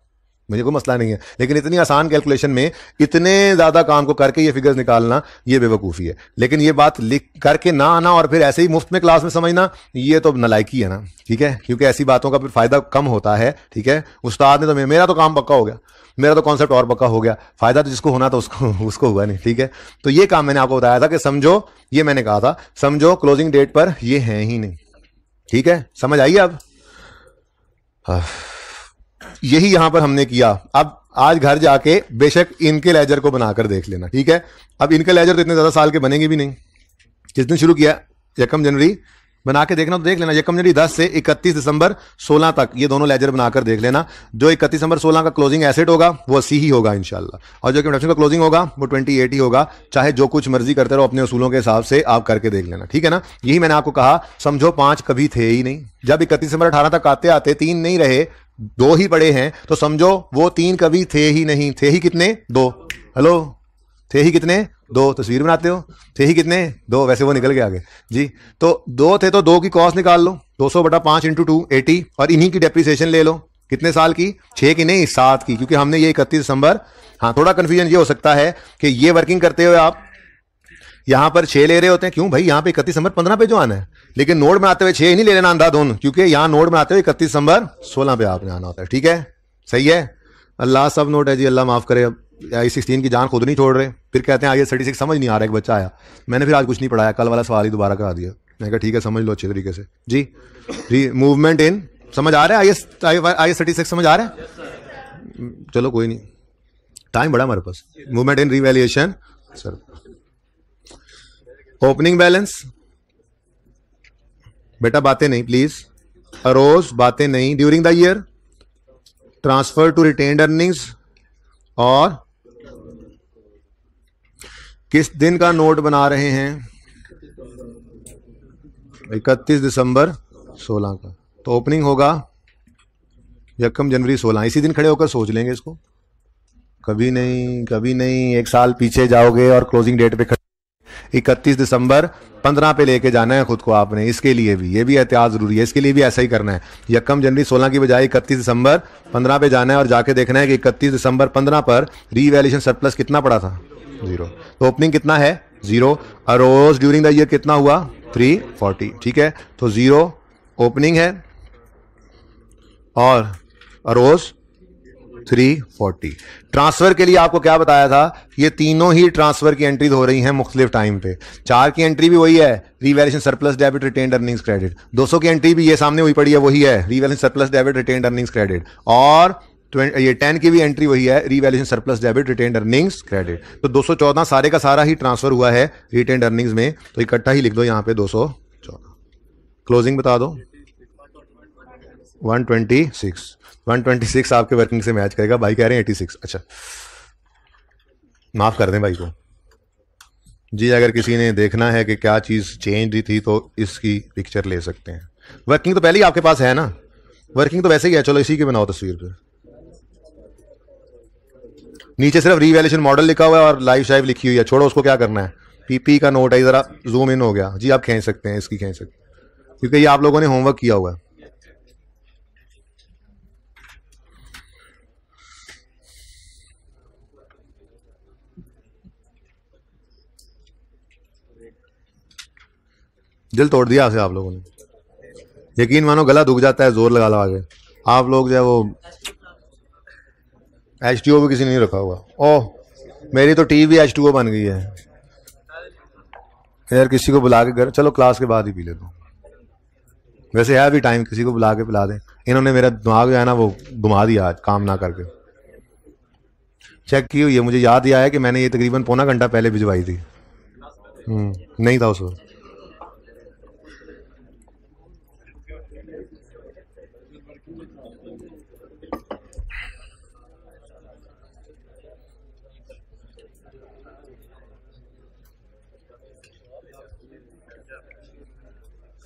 मुझे कोई मसला नहीं है लेकिन इतनी आसान कैलकुलेशन में इतने ज्यादा काम को करके ये फिगर्स निकालना ये बेवकूफ़ी है लेकिन ये बात लिख करके ना आना और फिर ऐसे ही मुफ्त में क्लास में समझना ये तो नलायकी है ना ठीक है क्योंकि ऐसी बातों का फिर फायदा कम होता है ठीक है उस्ताद ने तो मेरा तो काम पक्का हो गया मेरा तो कॉन्सेप्ट और पक्का हो गया फायदा तो जिसको होना था उसको उसको हुआ नहीं ठीक है तो ये काम मैंने आपको बताया था कि समझो ये मैंने कहा था समझो क्लोजिंग डेट पर ये है ही नहीं ठीक है समझ आइए अब यही यहां पर हमने किया अब आज घर जाके बेशक इनके लेजर को बनाकर देख लेना ठीक है अब इनके लेजर तो इतने ज्यादा साल के बनेंगे भी नहीं दिन शुरू किया यकम जनवरी बना के देखना तो देख लेना यकम जनवरी 10 से 31 दिसंबर 16 तक ये दोनों लेजर बनाकर देख लेना जो 31 दिसंबर 16 का क्लोजिंग एसेट होगा वो अस्सी ही होगा इनशाला और जो कंडक्शन का क्लोजिंग होगा वो ट्वेंटी एट ही होगा चाहे जो कुछ मर्जी करते रहो अपने असूलों के हिसाब से आप करके देख लेना ठीक है ना यही मैंने आपको कहा समझो पांच कभी थे ही नहीं जब इकतीस दिसंबर अठारह तक आते आते तीन नहीं रहे दो ही पड़े हैं तो समझो वो तीन कभी थे ही नहीं थे ही कितने दो हेलो थे ही कितने दो तस्वीर बनाते हो थे ही कितने दो वैसे वो निकल के आगे जी तो दो थे तो दो की कॉस्ट निकाल लो दो सौ बटा पांच इंटू टू एटी और इन्हीं की डेप्रिसिएशन ले लो कितने साल की छः की नहीं सात की क्योंकि हमने ये इकतीस दिसंबर हाँ थोड़ा कन्फ्यूजन ये हो सकता है कि ये वर्किंग करते हुए आप यहाँ पर छह ले रहे होते हैं क्यों भाई यहाँ पे इकतीस दिसंबर पंद्रह पे जो आना है लेकिन नोट बनाते हुए छह ही नहीं ले लेना अंधाधुन क्योंकि यहाँ नोट बनाते हुए इकतीस दिसंबर सोलह पे आपने आना होता है ठीक है सही है अल्लाह सब नोट है जी अल्लाह माफ़ करे अब आई सिक्सटीन की जान खुद नहीं छोड़ रहे फिर कहते हैं आई एस थर्टी सिक्स समझ नहीं आ रहा एक बच्चा आया मैंने फिर आज कुछ नहीं पढ़ाया कल वाला सवाल ही दोबारा करा दिया मैंने कहा ठीक है समझ लो अच्छे तरीके से जी जी मूवमेंट इन समझ आ रहा है आई एस आई एस थर्टी सिक्स समझ आ रहा है चलो कोई नहीं टाइम बड़ा हमारे पास movement in revaluation sir opening balance बेटा बातें नहीं प्लीज अरोज बातें नहीं during the year transfer to retained earnings और किस दिन का नोट बना रहे हैं इकतीस दिसंबर सोलह का तो ओपनिंग होगा यकम जनवरी सोलह इसी दिन खड़े होकर सोच लेंगे इसको कभी नहीं कभी नहीं एक साल पीछे जाओगे और क्लोजिंग डेट पे खड़े इकतीस दिसंबर पंद्रह पे लेके जाना है खुद को आपने इसके लिए भी ये भी एहतियात जरूरी है इसके लिए भी ऐसा ही करना है यकम जनवरी सोलह की बजाय इकतीस दिसंबर पंद्रह पे जाना है और जाके देखना है कि इकतीस दिसंबर पंद्रह पर रीवैल्यूशन सरप्लस कितना पड़ा था जीरो तो ओपनिंग कितना है zero arose during the year कितना हुआ थ्री फोर्टी ठीक है तो जीरो ओपनिंग है और अरोज थ्री फोर्टी ट्रांसफर के लिए आपको क्या बताया था ये तीनों ही ट्रांसफर की एंट्रीज हो रही हैं मुख्तलिफ टाइम पे चार की एंट्री भी वही है revaluation surplus debit retained earnings credit दो सौ की एंट्री भी ये सामने हुई पड़ी है वही है revaluation surplus debit retained earnings credit और ये टेन की भी एंट्री वही है revaluation surplus debit retained earnings credit तो 214 सारे का सारा ही ट्रांसफर हुआ है रिटेन अर्निंग्स में तो इकट्ठा ही लिख दो यहाँ पे 214 क्लोजिंग बता दो 126 126 आपके वर्किंग से मैच करेगा भाई कह रहे हैं 86 अच्छा माफ कर दें भाई को जी अगर किसी ने देखना है कि क्या चीज चेंज दी थी तो इसकी पिक्चर ले सकते हैं वर्किंग तो पहले ही आपके पास है ना वर्किंग तो वैसे ही है चलो इसी की बनाओ तस्वीर पर नीचे सिर्फ रीवैल्यूशन मॉडल लिखा हुआ है और लाइव शाइव लिखी हुई है छोड़ो उसको क्या करना है पीपी का नोट है जरा जूम इन हो गया जी आप खेच सकते हैं इसकी खेच सकते हैं क्योंकि ये आप लोगों ने होमवर्क किया हुआ है दिल तोड़ दिया आप लोगों ने यकीन मानो गला दुख जाता है जोर लगा लगा के आप लोग जो है वो एच टी ओ भी किसी ने नहीं रखा हुआ ओह मेरी तो टी भी एच टू ओ बन गई है यार किसी को बुला के घर चलो क्लास के बाद ही पी ले दो वैसे है अभी टाइम किसी को बुला के पिला दें इन्होंने मेरा दिमाग जो है ना वो घुमा दिया आज काम ना करके चेक की हुई है मुझे याद ही आया कि मैंने ये तकरीबन पौना घंटा पहले भिजवाई थी हम्म, नहीं था उस वक्त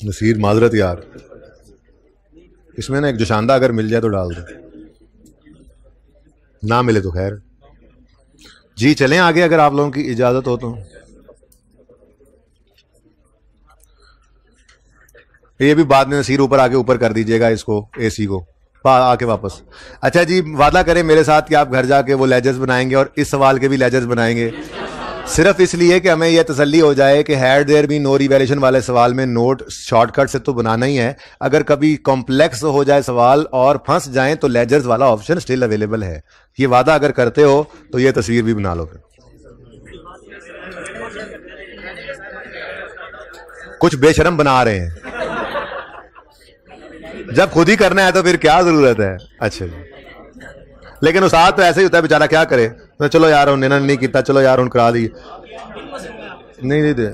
नसीर माजरत यार इसमें ना एक जोशांदा अगर मिल जाए तो डाल दो ना मिले तो खैर जी चलें आगे अगर आप लोगों की इजाज़त हो तो ये भी बाद में नसीर ऊपर आके ऊपर कर दीजिएगा इसको एसी को आके वापस अच्छा जी वादा करें मेरे साथ कि आप घर जाके वो लेजर्स बनाएंगे और इस सवाल के भी लेजर्स बनाएंगे सिर्फ इसलिए कि हमें यह तसली हो जाए कि had there be no revaluation वाले सवाल में नोट शॉर्टकट से तो बनाना ही है अगर कभी कॉम्प्लेक्स हो जाए सवाल और फंस जाए तो लेजर्स वाला ऑप्शन स्टिल अवेलेबल है ये वादा अगर करते हो तो ये तस्वीर भी बना लो फिर कुछ बेशरम बना रहे हैं जब खुद ही करना है तो फिर क्या जरूरत है अच्छा जी लेकिन उस तो ऐसे ही होता है बेचारा क्या करे तो चलो यार उन्हें नहीं किया चलो यार उन करा दी नहीं नहीं दे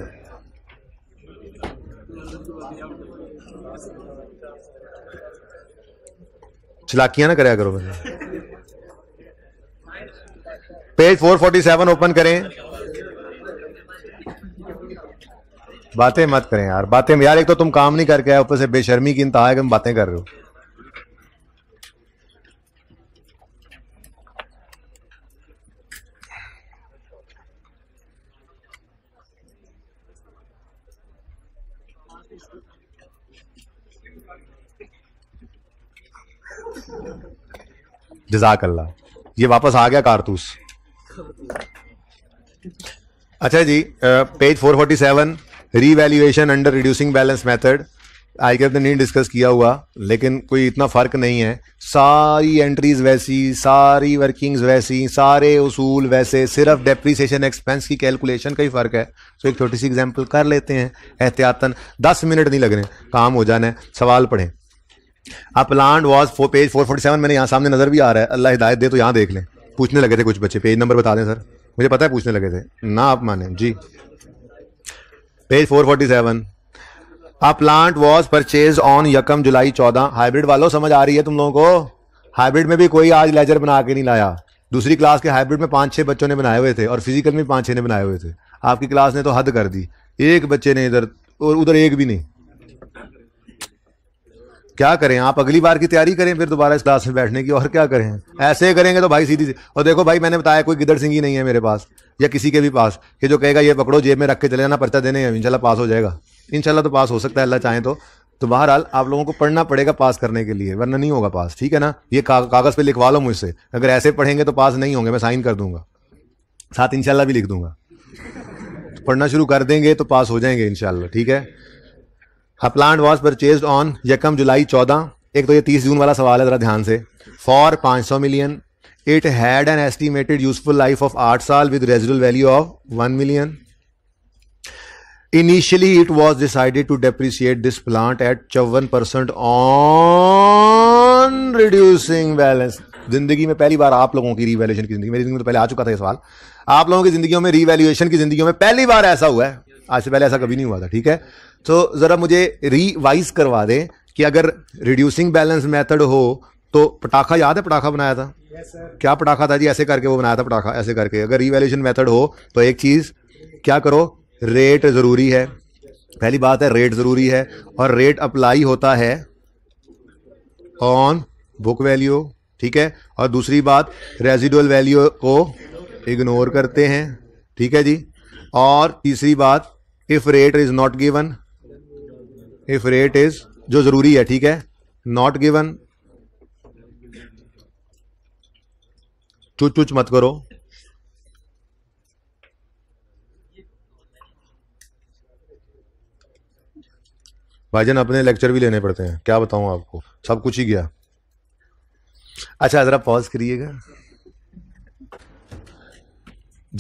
चलाकियां ना करो बस पेज 447 ओपन करें बातें मत करें यार बातें यार एक तो तुम काम नहीं करके आए ऊपर से बेशर्मी की इंतहा बातें कर रहे हो जजाक अल्लाह ये वापस आ गया कारतूस अच्छा जी page four forty seven revaluation under reducing balance method आई कैप नहीं डिस्कस किया हुआ लेकिन कोई इतना फ़र्क नहीं है सारी एंट्रीज वैसी सारी वर्किंग्स वैसी सारे उसूल वैसे सिर्फ डेप्रीसीशन एक्सपेंस की कैलकुलेशन का ही फ़र्क है सो एक छोटी सी एग्जांपल कर लेते हैं एहतियातन दस मिनट नहीं लग रहे काम हो जाना है सवाल पढ़ें आप plan was four page four forty seven मैंने यहाँ सामने नजर भी आ रहा है अल्लाह हिदायत दे तो यहाँ देख लें पूछने लगे थे कुछ बच्चे पेज नंबर बता दें सर मुझे पता है पूछने लगे थे ना आप माने जी page four forty seven a plant was purchase on यकम जुलाई चौदह हाइब्रिड वालों समझ आ रही है तुम लोगों को हाइब्रिड में भी कोई आज लेजर बना के नहीं लाया दूसरी क्लास के हाइब्रिड में पाँच छः बच्चों ने बनाए हुए थे और फिजिकल में पाँच छः ने बनाए हुए थे आपकी क्लास ने तो हद कर दी एक बच्चे ने इधर और उधर एक भी नहीं क्या करें आप अगली बार की तैयारी करें फिर दोबारा इस क्लास में बैठने की और क्या करें ऐसे करेंगे तो भाई सीधी सी और देखो भाई मैंने बताया कोई गिदड़ सिंह ही नहीं है मेरे पास या किसी के भी पास कि जो कहेगा ये पकड़ो जेब में रख के चले जाना पर्चा देने इनशाला पास हो जाएगा इनशाला तो पास हो सकता है अल्लाह चाहें तो तो बहरहाल आप लोगों को पढ़ना पड़ेगा पास करने के लिए वरना नहीं होगा पास ठीक है ना ये का, कागज़ पे लिखवा लो मुझसे अगर ऐसे पढ़ेंगे तो पास नहीं होंगे मैं साइन कर दूंगा साथ इंशाल्लाह भी लिख दूंगा तो पढ़ना शुरू कर देंगे तो पास हो जाएंगे इंशाल्लाह ठीक है प्लांट वॉज परचेज ऑन यकम जुलाई चौदह एक तो ये तीस जून वाला सवाल है ज़रा ध्यान से फॉर पांच सौ million it had an estimated useful life of आठ साल with residual value of one million initially it was decided to depreciate this plant at चौवन परसेंट ऑन रिड्यूसिंग बैलेंस जिंदगी में पहली बार आप लोगों की रीवैल्यूएशन की जिंदगी मेरी जिंदगी में तो पहले आ चुका था ये सवाल आप लोगों की जिंदगी में रीवैल्यूएशन की जिंदगी में पहली बार ऐसा हुआ है आज से पहले ऐसा कभी नहीं हुआ था ठीक है तो ज़रा मुझे रिवाइज करवा दें कि अगर रिड्यूसिंग बैलेंस मेथड हो तो पटाखा याद है पटाखा बनाया था yes, क्या पटाखा था जी ऐसे करके वो बनाया था पटाखा ऐसे करके अगर रिवेल्यूशन मेथड हो तो एक चीज़ क्या करो रेट ज़रूरी है पहली बात है रेट ज़रूरी है और रेट अप्लाई होता है ऑन बुक वैल्यू ठीक है और दूसरी बात रेजिडुअल वैल्यू को इग्नोर करते हैं ठीक है जी और तीसरी बात if rate is not given if rate is जो जरूरी है ठीक है नॉट गिवन चुच चुच मत करो जान अपने लेक्चर भी लेने पड़ते हैं क्या बताऊं आपको सब कुछ ही गया अच्छा जरा पॉज करिएगा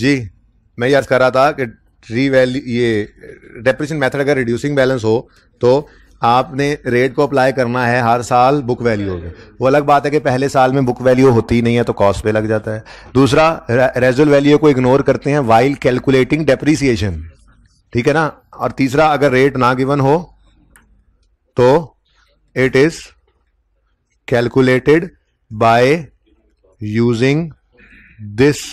जी मैं याद कर रहा था कि रीवैल्यू ये डेप्रेशन मेथड अगर रिड्यूसिंग बैलेंस हो तो आपने रेट को अप्लाई करना है हर साल बुक वैल्यू होगी वो अलग बात है कि पहले साल में बुक वैल्यू होती ही नहीं है तो कॉस्ट पे लग जाता है दूसरा रेजुल वैल्यू को इग्नोर करते हैं वाइल कैलकुलेटिंग डेप्रिसिएशन ठीक है ना और तीसरा अगर रेट ना गिवन हो तो it is calculated by using this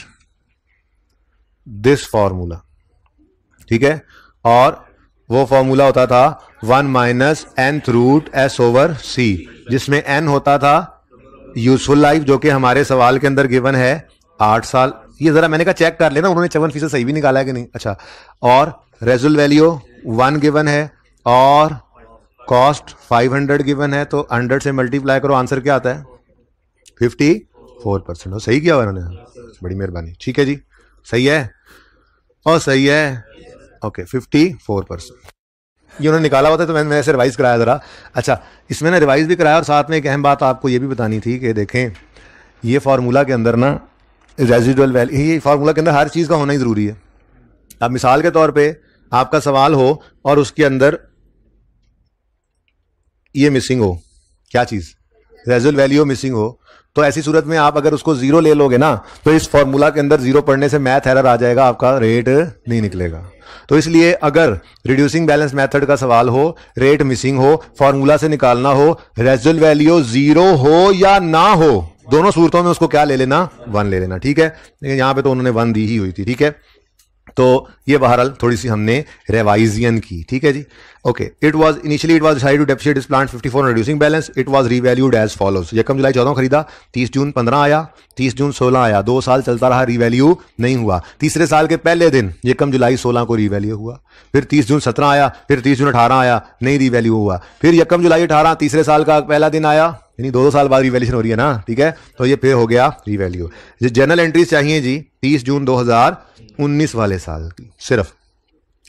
this formula ठीक है और वो फॉर्मूला होता था one minus n root s over c जिसमें एन होता था यूजफुल लाइफ जो कि हमारे सवाल के अंदर गिवन है आठ साल ये जरा मैंने कहा चेक कर लेना उन्होंने चौवन फीसद सही भी निकाला है कि नहीं अच्छा और रेजुल वैल्यू वन गिवन है और कॉस्ट 500 गिवन है तो 100 से मल्टीप्लाई करो आंसर क्या आता है 54 परसेंट सही किया उन्होंने बड़ी मेहरबानी ठीक है जी सही है और सही है ओके फिफ्टी फोर परसेंट ये उन्होंने निकाला हुआ था तो मैंने मैंने रिवाइज कराया ज़रा अच्छा इसमें ना रिवाइज भी कराया और साथ में एक अहम बात आपको ये भी बतानी थी कि देखें ये फार्मूला के अंदर ना रेजिडुअल वैल्यू ये फार्मूला के अंदर हर चीज़ का होना ही ज़रूरी है अब मिसाल के तौर पर आपका सवाल हो और उसके अंदर ये मिसिंग हो क्या चीज़ रेजुअल वैल्यू मिसिंग हो तो ऐसी सूरत में आप अगर उसको ज़ीरो ले लोगे ना तो इस फार्मूला के अंदर ज़ीरो पढ़ने से मैथ एरर आ जाएगा आपका रेट नहीं निकलेगा तो इसलिए अगर रिड्यूसिंग बैलेंस मेथड का सवाल हो रेट मिसिंग हो फॉर्मूला से निकालना हो रेजल वैल्यू जीरो हो या ना हो दोनों सूरतों में उसको क्या ले लेना वन ले लेना ठीक है लेकिन यहां पे तो उन्होंने वन दी ही हुई थी ठीक है तो ये बहरहाल थोड़ी सी हमने रेवाइजियन की ठीक है जी okay it was initially it was decided to depreciate this plant 54 reducing balance it was revalued as follows यकम जुलाई चौदह खरीदा 30 जून 15 आया 30 जून 16 आया दो साल चलता रहा रीवैल्यू नहीं हुआ तीसरे साल के पहले दिन यकम जुलाई सोलह को रीवैल्यू हुआ फिर तीस जून सत्रह आया फिर तीस जून अठारह आया नहीं रीवैल्यू हुआ फिर यकम जुलाई अठारह तीसरे साल का पहला दिन आया यानी दो दो साल बाद रिवैल्यूशन हो रही है ना ठीक है तो ये फिर हो गया रिवैल्यू जनरल एंट्रीज चाहिए जी तीस जून दो उन्नीस वाले साल सिर्फ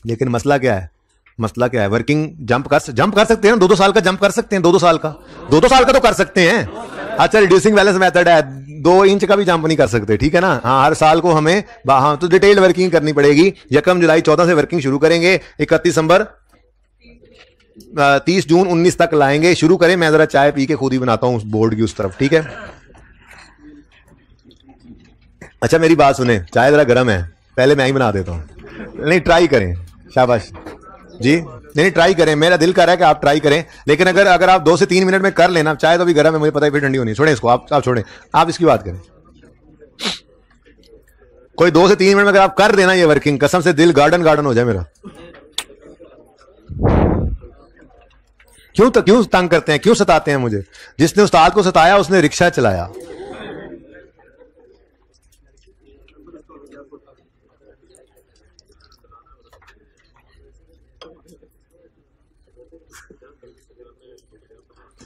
लेकिन मसला क्या है मसला क्या है वर्किंग जंप कर जंप कर सकते हैं दो दो साल का जंप कर सकते हैं दो दो साल का दो दो साल का तो कर सकते हैं अच्छा रिड्यूसिंग बैलेंस मेथड है दो इंच का भी जंप नहीं कर सकते ठीक है ना हाँ हर साल को हमें हाँ तो डिटेल वर्किंग करनी पड़ेगी यकम जुलाई चौदह से वर्किंग शुरू करेंगे इकतीस दिसंबर तीस जून उन्नीस तक लाएंगे शुरू करें मैं जरा चाय पी के खुद ही बनाता हूँ बोर्ड की उस तरफ ठीक है अच्छा मेरी बात सुने चाय जरा गर्म है पहले मैं ही बना देता हूँ नहीं ट्राई करें शाबाश जी नहीं ट्राई करें मेरा दिल कर रहा है कि आप ट्राई करें लेकिन अगर अगर आप दो से तीन मिनट में कर लेना चाहे तो अभी गर्म है मुझे पता है फिर ठंडी होनी छोड़ें इसको आप आप छोड़ें आप इसकी बात करें कोई दो से तीन मिनट में अगर आप कर देना ये वर्किंग कसम से दिल गार्डन गार्डन हो जाए मेरा क्यों तो क्यों तंग करते हैं क्यों सताते हैं मुझे जिसने उस्ताद को सताया उसने रिक्शा चलाया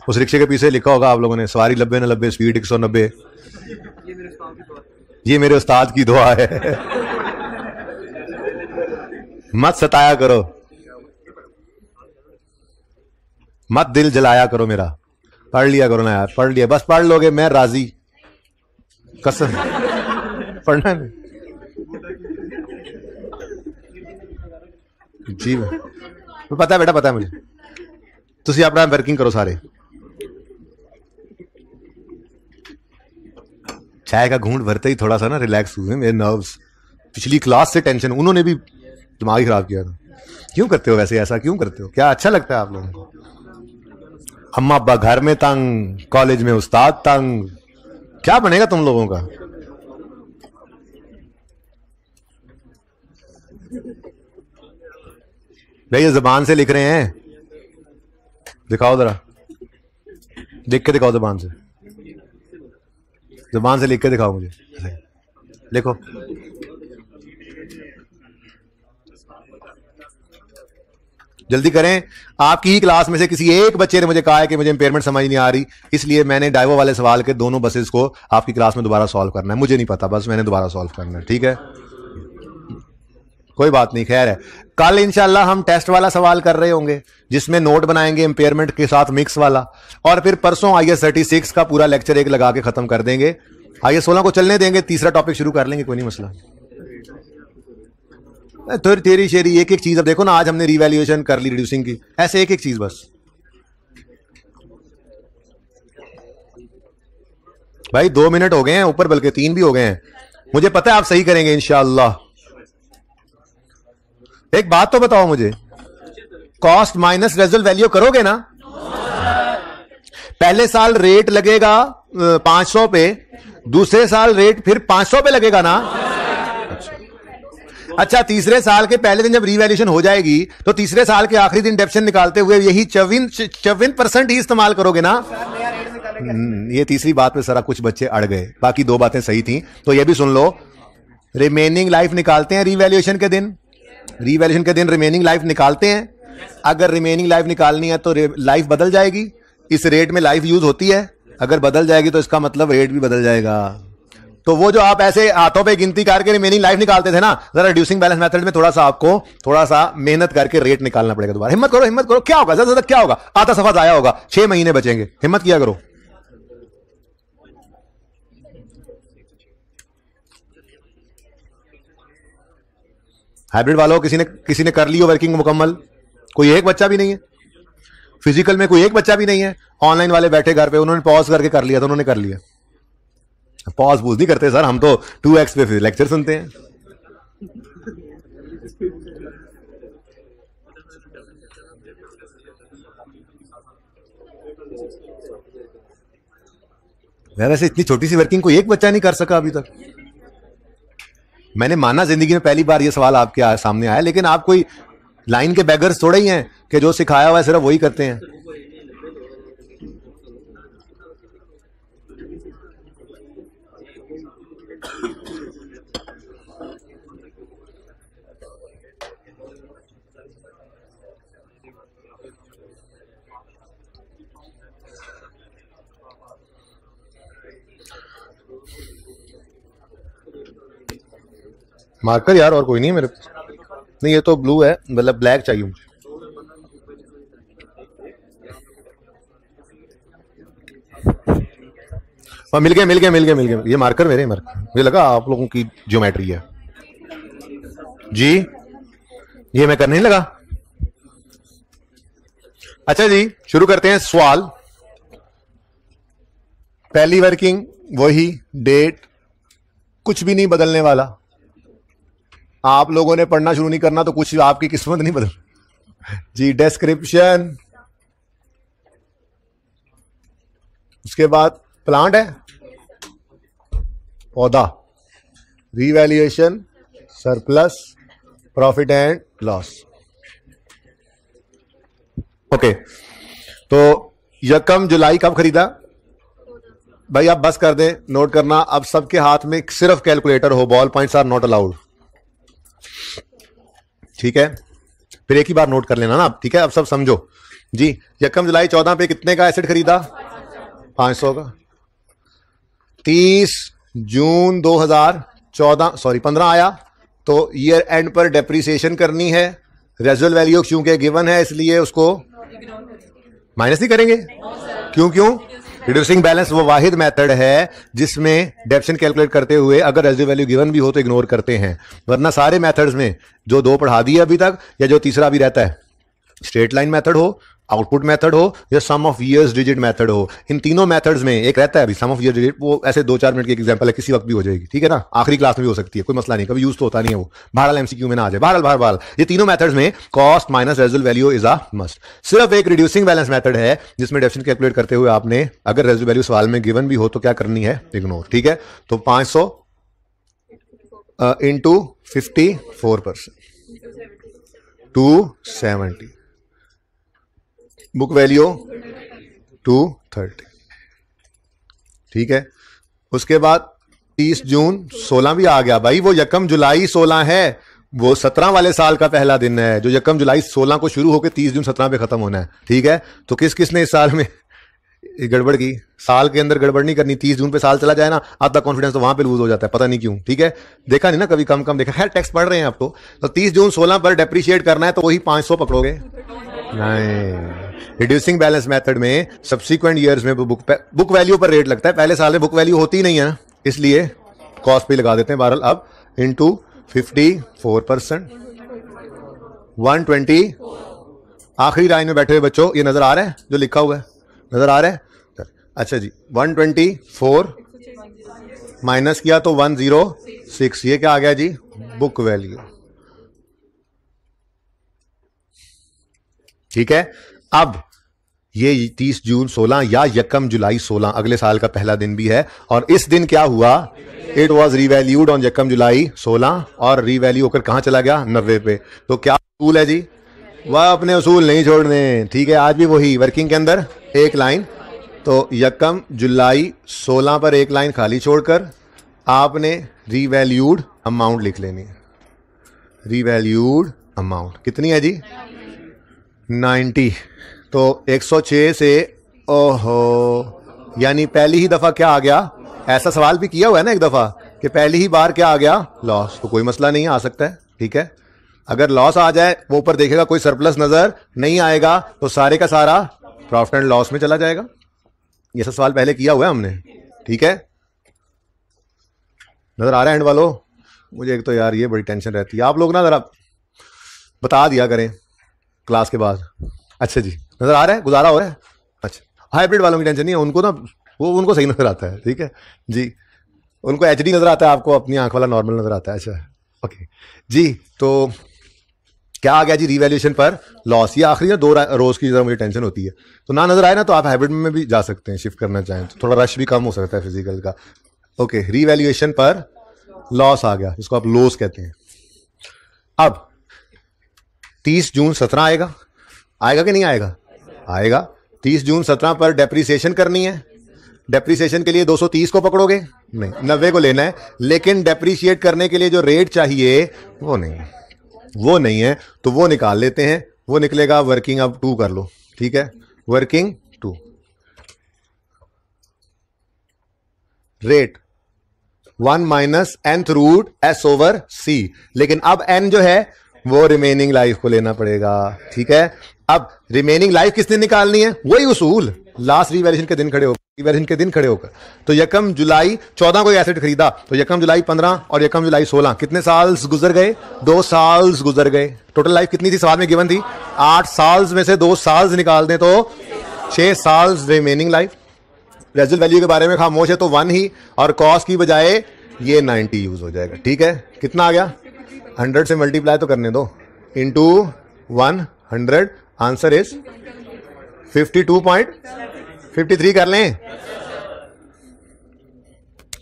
उस रिक्शे के पीछे लिखा होगा आप लोगों ने सवारी ना नब्बे स्पीड एक सौ नब्बे ये मेरे उस्ताद की दुआ है मत सताया करो मत दिल जलाया करो मेरा पढ़ लिया करो ना यार पढ़ लिया बस पढ़ लोगे मैं राजी कसम पढ़ना नहीं जी पता है बेटा पता है मुझे तुम अपना वर्किंग करो सारे चाय का घूंट भरते ही थोड़ा सा ना रिलैक्स हुए मेरे नर्व्स पिछली क्लास से टेंशन उन्होंने भी दिमाग ही खराब किया था क्यों करते हो वैसे ऐसा क्यों करते हो क्या अच्छा लगता है आप लोगों को अम्मा अब्बा घर में तंग कॉलेज में उस्ताद तंग क्या बनेगा तुम लोगों का भैया जबान से लिख रहे हैं दिखाओ जरा देख के दिखाओ जबान से जुबान से लिख के दिखाओ मुझे लिखो जल्दी करें आपकी ही क्लास में से किसी एक बच्चे ने मुझे कहा है कि मुझे इंपेयरमेंट समझ नहीं आ रही इसलिए मैंने डाइवो वाले सवाल के दोनों बसेस को आपकी क्लास में दोबारा सॉल्व करना है मुझे नहीं पता बस मैंने दोबारा सॉल्व करना है ठीक है कोई बात नहीं खैर है कल इंशाल्लाह हम टेस्ट वाला सवाल कर रहे होंगे जिसमें नोट बनाएंगे इंपेयरमेंट के साथ मिक्स वाला और फिर परसों आई एस थर्टी सिक्स का पूरा लेक्चर एक लगा के खत्म कर देंगे आई एस सोलह को चलने देंगे तीसरा टॉपिक शुरू कर लेंगे कोई नहीं मसला थोड़ी तो तेरी शेरी एक एक चीज अब देखो ना आज हमने रिवेल्यूएशन कर ली रिड्यूसिंग की ऐसे एक एक चीज बस भाई दो मिनट हो गए हैं ऊपर बल्कि तीन भी हो गए हैं मुझे पता है आप सही करेंगे इंशाला एक बात तो बताओ मुझे कॉस्ट माइनस रेजल वैल्यू करोगे ना पहले साल रेट लगेगा पांच सौ पे दूसरे साल रेट फिर पांच सौ पे लगेगा ना अच्छा तीसरे साल के पहले दिन जब रिवैल्यूशन हो जाएगी तो तीसरे साल के आखिरी दिन डेप्शन निकालते हुए यही चौवन चौवन परसेंट ही इस्तेमाल करोगे ना हम्म, ये तीसरी बात पे सारा कुछ बच्चे अड़ गए बाकी दो बातें सही थी तो ये भी सुन लो रिमेनिंग लाइफ निकालते हैं रिवैल्यूशन के दिन रीवैल्यूशन के दिन रिमेनिंग लाइफ निकालते हैं अगर रिमेनिंग लाइफ निकालनी है तो लाइफ बदल जाएगी इस रेट में लाइफ यूज होती है अगर बदल जाएगी तो इसका मतलब रेट भी बदल जाएगा तो वो जो आप ऐसे हाथों पे गिनती करके रिमेनिंग लाइफ निकालते थे ना जरा रिड्यूसिंग बैलेंस मेथड में थोड़ा सा आपको थोड़ा सा मेहनत करके रेट निकालना पड़ेगा दोबारा हिम्मत करो हिम्मत करो क्या होगा ज्यादा ज्यादा क्या होगा आधा सफा जाया होगा छह महीने बचेंगे हिम्मत किया करो हाइब्रिड वालों किसी ने किसी ने कर ली हो वर्किंग मुकम्मल कोई एक बच्चा भी नहीं है फिजिकल में कोई एक बच्चा भी नहीं है ऑनलाइन वाले बैठे घर पे उन्होंने पॉज करके कर लिया तो उन्होंने कर लिया पॉज पूज नहीं करते सर हम तो टू एक्स पे लेक्चर सुनते हैं वैसे इतनी छोटी सी वर्किंग कोई एक बच्चा नहीं कर सका अभी तक मैंने माना जिंदगी में पहली बार ये सवाल आपके सामने आया लेकिन आप कोई लाइन के बैगर्स थोड़े ही हैं कि जो सिखाया हुआ है सिर्फ वही करते हैं मार्कर यार और कोई नहीं मेरे नहीं ये तो ब्लू है मतलब ब्लैक चाहिए मुझे हाँ, मिल गए मिल गए मिल गए मिल गए ये मार्कर मेरे मार्कर मुझे लगा आप लोगों की ज्योमेट्री है जी ये मैं करने लगा अच्छा जी शुरू करते हैं सवाल पहली वर्किंग वही डेट कुछ भी नहीं बदलने वाला आप लोगों ने पढ़ना शुरू नहीं करना तो कुछ आपकी किस्मत नहीं बदल जी डिस्क्रिप्शन उसके बाद प्लांट है पौधा revaluation surplus profit and loss okay तो यकम जुलाई कब खरीदा भाई आप बस कर दें नोट करना अब सबके हाथ में सिर्फ कैलकुलेटर हो ball points are not allowed ठीक है फिर एक ही बार नोट कर लेना ना आप ठीक है अब सब समझो जी यकम जुलाई चौदह पे कितने का एसेट खरीदा पांच सौ का तीस जून दो हजार चौदह सॉरी पंद्रह आया तो ईयर एंड पर डेप्रीसिएशन करनी है रेजुअल वैल्यू क्योंकि गिवन है इसलिए उसको माइनस नहीं करेंगे क्यों क्यों रिड्यूसिंग बैलेंस वो वाहिद मेथड है जिसमें डेप्शन कैलकुलेट करते हुए अगर रेजिव वैल्यू गिवन भी हो तो इग्नोर करते हैं वरना सारे मेथड्स में जो दो पढ़ा दिए अभी तक या जो तीसरा भी रहता है स्ट्रेट लाइन मेथड हो आउटपुट मेथड हो या sum of years digit method हो इन तीनों मेथड्स में एक रहता है अभी सम ऑफ ईयर डिजिट वो ऐसे दो चार मिनट की एग्जांपल है किसी वक्त भी हो जाएगी ठीक है ना आखिरी क्लास में भी हो सकती है कोई मसला नहीं कभी यूज तो होता नहीं है वो भारल एमसीक्यू में ना आ जाए भारल भारल ये तीनों मेथड्स में cost minus residual value is a must सिर्फ एक रिड्यूसिंग बैलेंस मेथड है जिसमें डेफिनेशन कैलकुलेट करते हुए आपने अगर रेजुल वैल्यू सवाल में गिवन भी हो तो क्या करनी है इग्नोर ठीक है तो पांच सौ into fifty four percent two seventy book value two thirty ठीक है उसके बाद तीस जून सोलह भी आ गया भाई वो यकम जुलाई सोलह है वो सत्रह वाले साल का पहला दिन है जो यकम जुलाई सोलह को शुरू होकर तीस जून सत्रह पे खत्म होना है ठीक है तो किस किस ने इस साल में गड़बड़ की साल के अंदर गड़बड़ नहीं करनी तीस जून पे साल चला जाए ना आधा कॉन्फिडेंस तो वहां पे लूज हो जाता है पता नहीं क्यों ठीक है देखा नहीं ना कभी कम कम देखा खैर टैक्स पढ़ रहे हैं आपको तो।, तो तीस जून सोलह पर डेप्रिशिएट करना है तो वही पांच सौ पकड़ोगे नहीं रिड्यूसिंग बैलेंस मेथड में सब्सिक्वेंट ईयर्स में बुक बुक वैल्यू पर रेट लगता है पहले साल में बुक वैल्यू होती नहीं है इसलिए कॉस्ट पे लगा देते हैं बहरहाल अब into fifty four percent one twenty आखिरी लाइन में बैठे हुए बच्चों ये नजर आ रहा है जो लिखा हुआ है नजर आ रहा है अच्छा जी वन ट्वेंटी फोर माइनस किया तो वन जीरो सिक्स ये क्या आ गया जी बुक वैल्यू ठीक है अब ये 30 जून 16 या यकम जुलाई 16 अगले साल का पहला दिन भी है और इस दिन क्या हुआ इट वॉज रिवैल्यूड ऑन यकम जुलाई 16 और रिवैल्यू होकर कहाँ चला गया नब्बे पे तो क्या असूल है जी वह अपने असूल नहीं छोड़ने ठीक है आज भी वही वर्किंग के अंदर एक लाइन तो यकम जुलाई 16 पर एक लाइन खाली छोड़कर आपने रिवैल्यूड अमाउंट लिख लेनी है रिवैल्यूड अमाउंट कितनी है जी नाइन्टी तो 106 से ओहो यानी पहली ही दफा क्या आ गया ऐसा सवाल भी किया हुआ है ना एक दफा कि पहली ही बार क्या आ गया लॉस तो कोई मसला नहीं आ सकता है ठीक है अगर लॉस आ जाए वो ऊपर देखेगा कोई सरप्लस नजर नहीं आएगा तो सारे का सारा प्रॉफिट एंड लॉस में चला जाएगा ये सब सवाल पहले किया हुआ है हमने ठीक है नजर आ रहा है एंड वालों मुझे एक तो यार ये बड़ी टेंशन रहती है आप लोग ना जरा बता दिया करें क्लास के बाद अच्छा जी नजर आ रहा है गुजारा हो रहा है अच्छा हाइब्रिड वालों की टेंशन नहीं है उनको ना वो उनको सही नजर आता है ठीक है जी उनको एच नजर आता है आपको अपनी आंख वाला नॉर्मल नजर आता है अच्छा ओके जी तो क्या आ गया जी रिवेल्यूशन पर लॉस ये आखिरी ना दो रोज की जरा मुझे टेंशन होती है तो ना नजर आए ना तो आप हाइब्रिड में भी जा सकते हैं शिफ्ट करना चाहें तो थोड़ा रश भी कम हो सकता है फिजिकल का ओके रिवैल्यूएशन पर लॉस आ गया जिसको आप लॉस कहते हैं अब 30 जून 17 आएगा आएगा कि नहीं आएगा आएगा तीस जून सत्रह पर डेप्रीसिएशन करनी है डेप्रीसिएशन के लिए 230 को पकड़ोगे नहीं नब्बे को लेना है लेकिन डेप्रीशिएट करने के लिए जो रेट चाहिए वो नहीं वो नहीं है तो वो निकाल लेते हैं वो निकलेगा वर्किंग अब टू कर लो ठीक है working two rate one minus nth root s over c लेकिन अब एन जो है वो रिमेनिंग लाइफ को लेना पड़ेगा ठीक है अब रिमेनिंग लाइफ किसने निकालनी है वही उसूल लास्ट रिवैल्यूशन के दिन खड़े होकर रिवैल्यूशन के दिन खड़े होकर तो यकम जुलाई चौदह को एसेट खरीदा तो यकम जुलाई पंद्रह और यकम जुलाई सोलह कितने साल गुजर गए दो साल गुजर गए टोटल लाइफ कितनी थी सवाल में गिवन थी आठ साल में से दो साल निकाल दें तो छह साल रिमेनिंग लाइफ रेजल वैल्यू के बारे में खामोश है तो वन ही और कॉस्ट की बजाय ये नाइन्टी यूज हो जाएगा ठीक है कितना आ गया हंड्रेड से मल्टीप्लाई तो करने दो into one hundred answer is 52.53 कर लें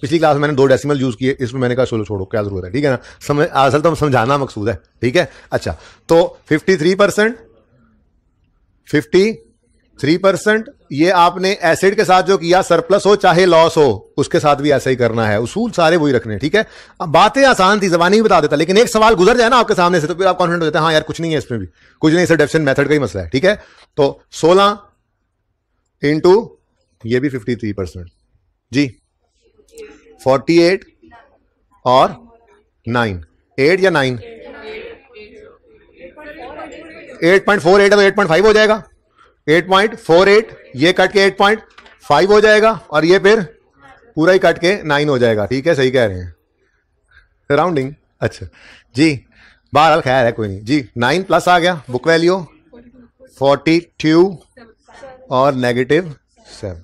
पिछली क्लास में मैंने दो डेसिमल यूज़ किए इसमें मैंने कहा सोलो छोड़ो क्या ज़रूरत है ठीक है ना समझ असल तो हम समझाना मकसूद है ठीक है अच्छा तो 53 परसेंट फिफ्टी थ्री परसेंट ये आपने एसिड के साथ जो किया सरप्लस हो चाहे लॉस हो उसके साथ भी ऐसा ही करना है उसूल सारे वही रखने ठीक है अब बातें आसान थी जबानी भी बता देता लेकिन एक सवाल गुजर जाए ना आपके सामने से तो फिर आप कॉन्फिडेंट हो जाते हैं हाँ यार कुछ नहीं है इसमें भी कुछ नहीं डेफिशन मेथड का ही मसला है ठीक है तो सोलह इंटू ये भी फिफ्टी थ्री परसेंट जी फोर्टी एट और नाइन एट या nine eight point four eight और एट पॉइंट फाइव हो जाएगा एट पॉइंट फोर एट ये कट के एट पॉइंट फाइव हो जाएगा और ये फिर पूरा ही कट के नाइन हो जाएगा ठीक है सही कह रहे हैं राउंडिंग अच्छा जी बहरहाल खैर है कोई नहीं जी नाइन प्लस आ गया बुक वैल्यू फोर्टी टू और नेगेटिव सेवन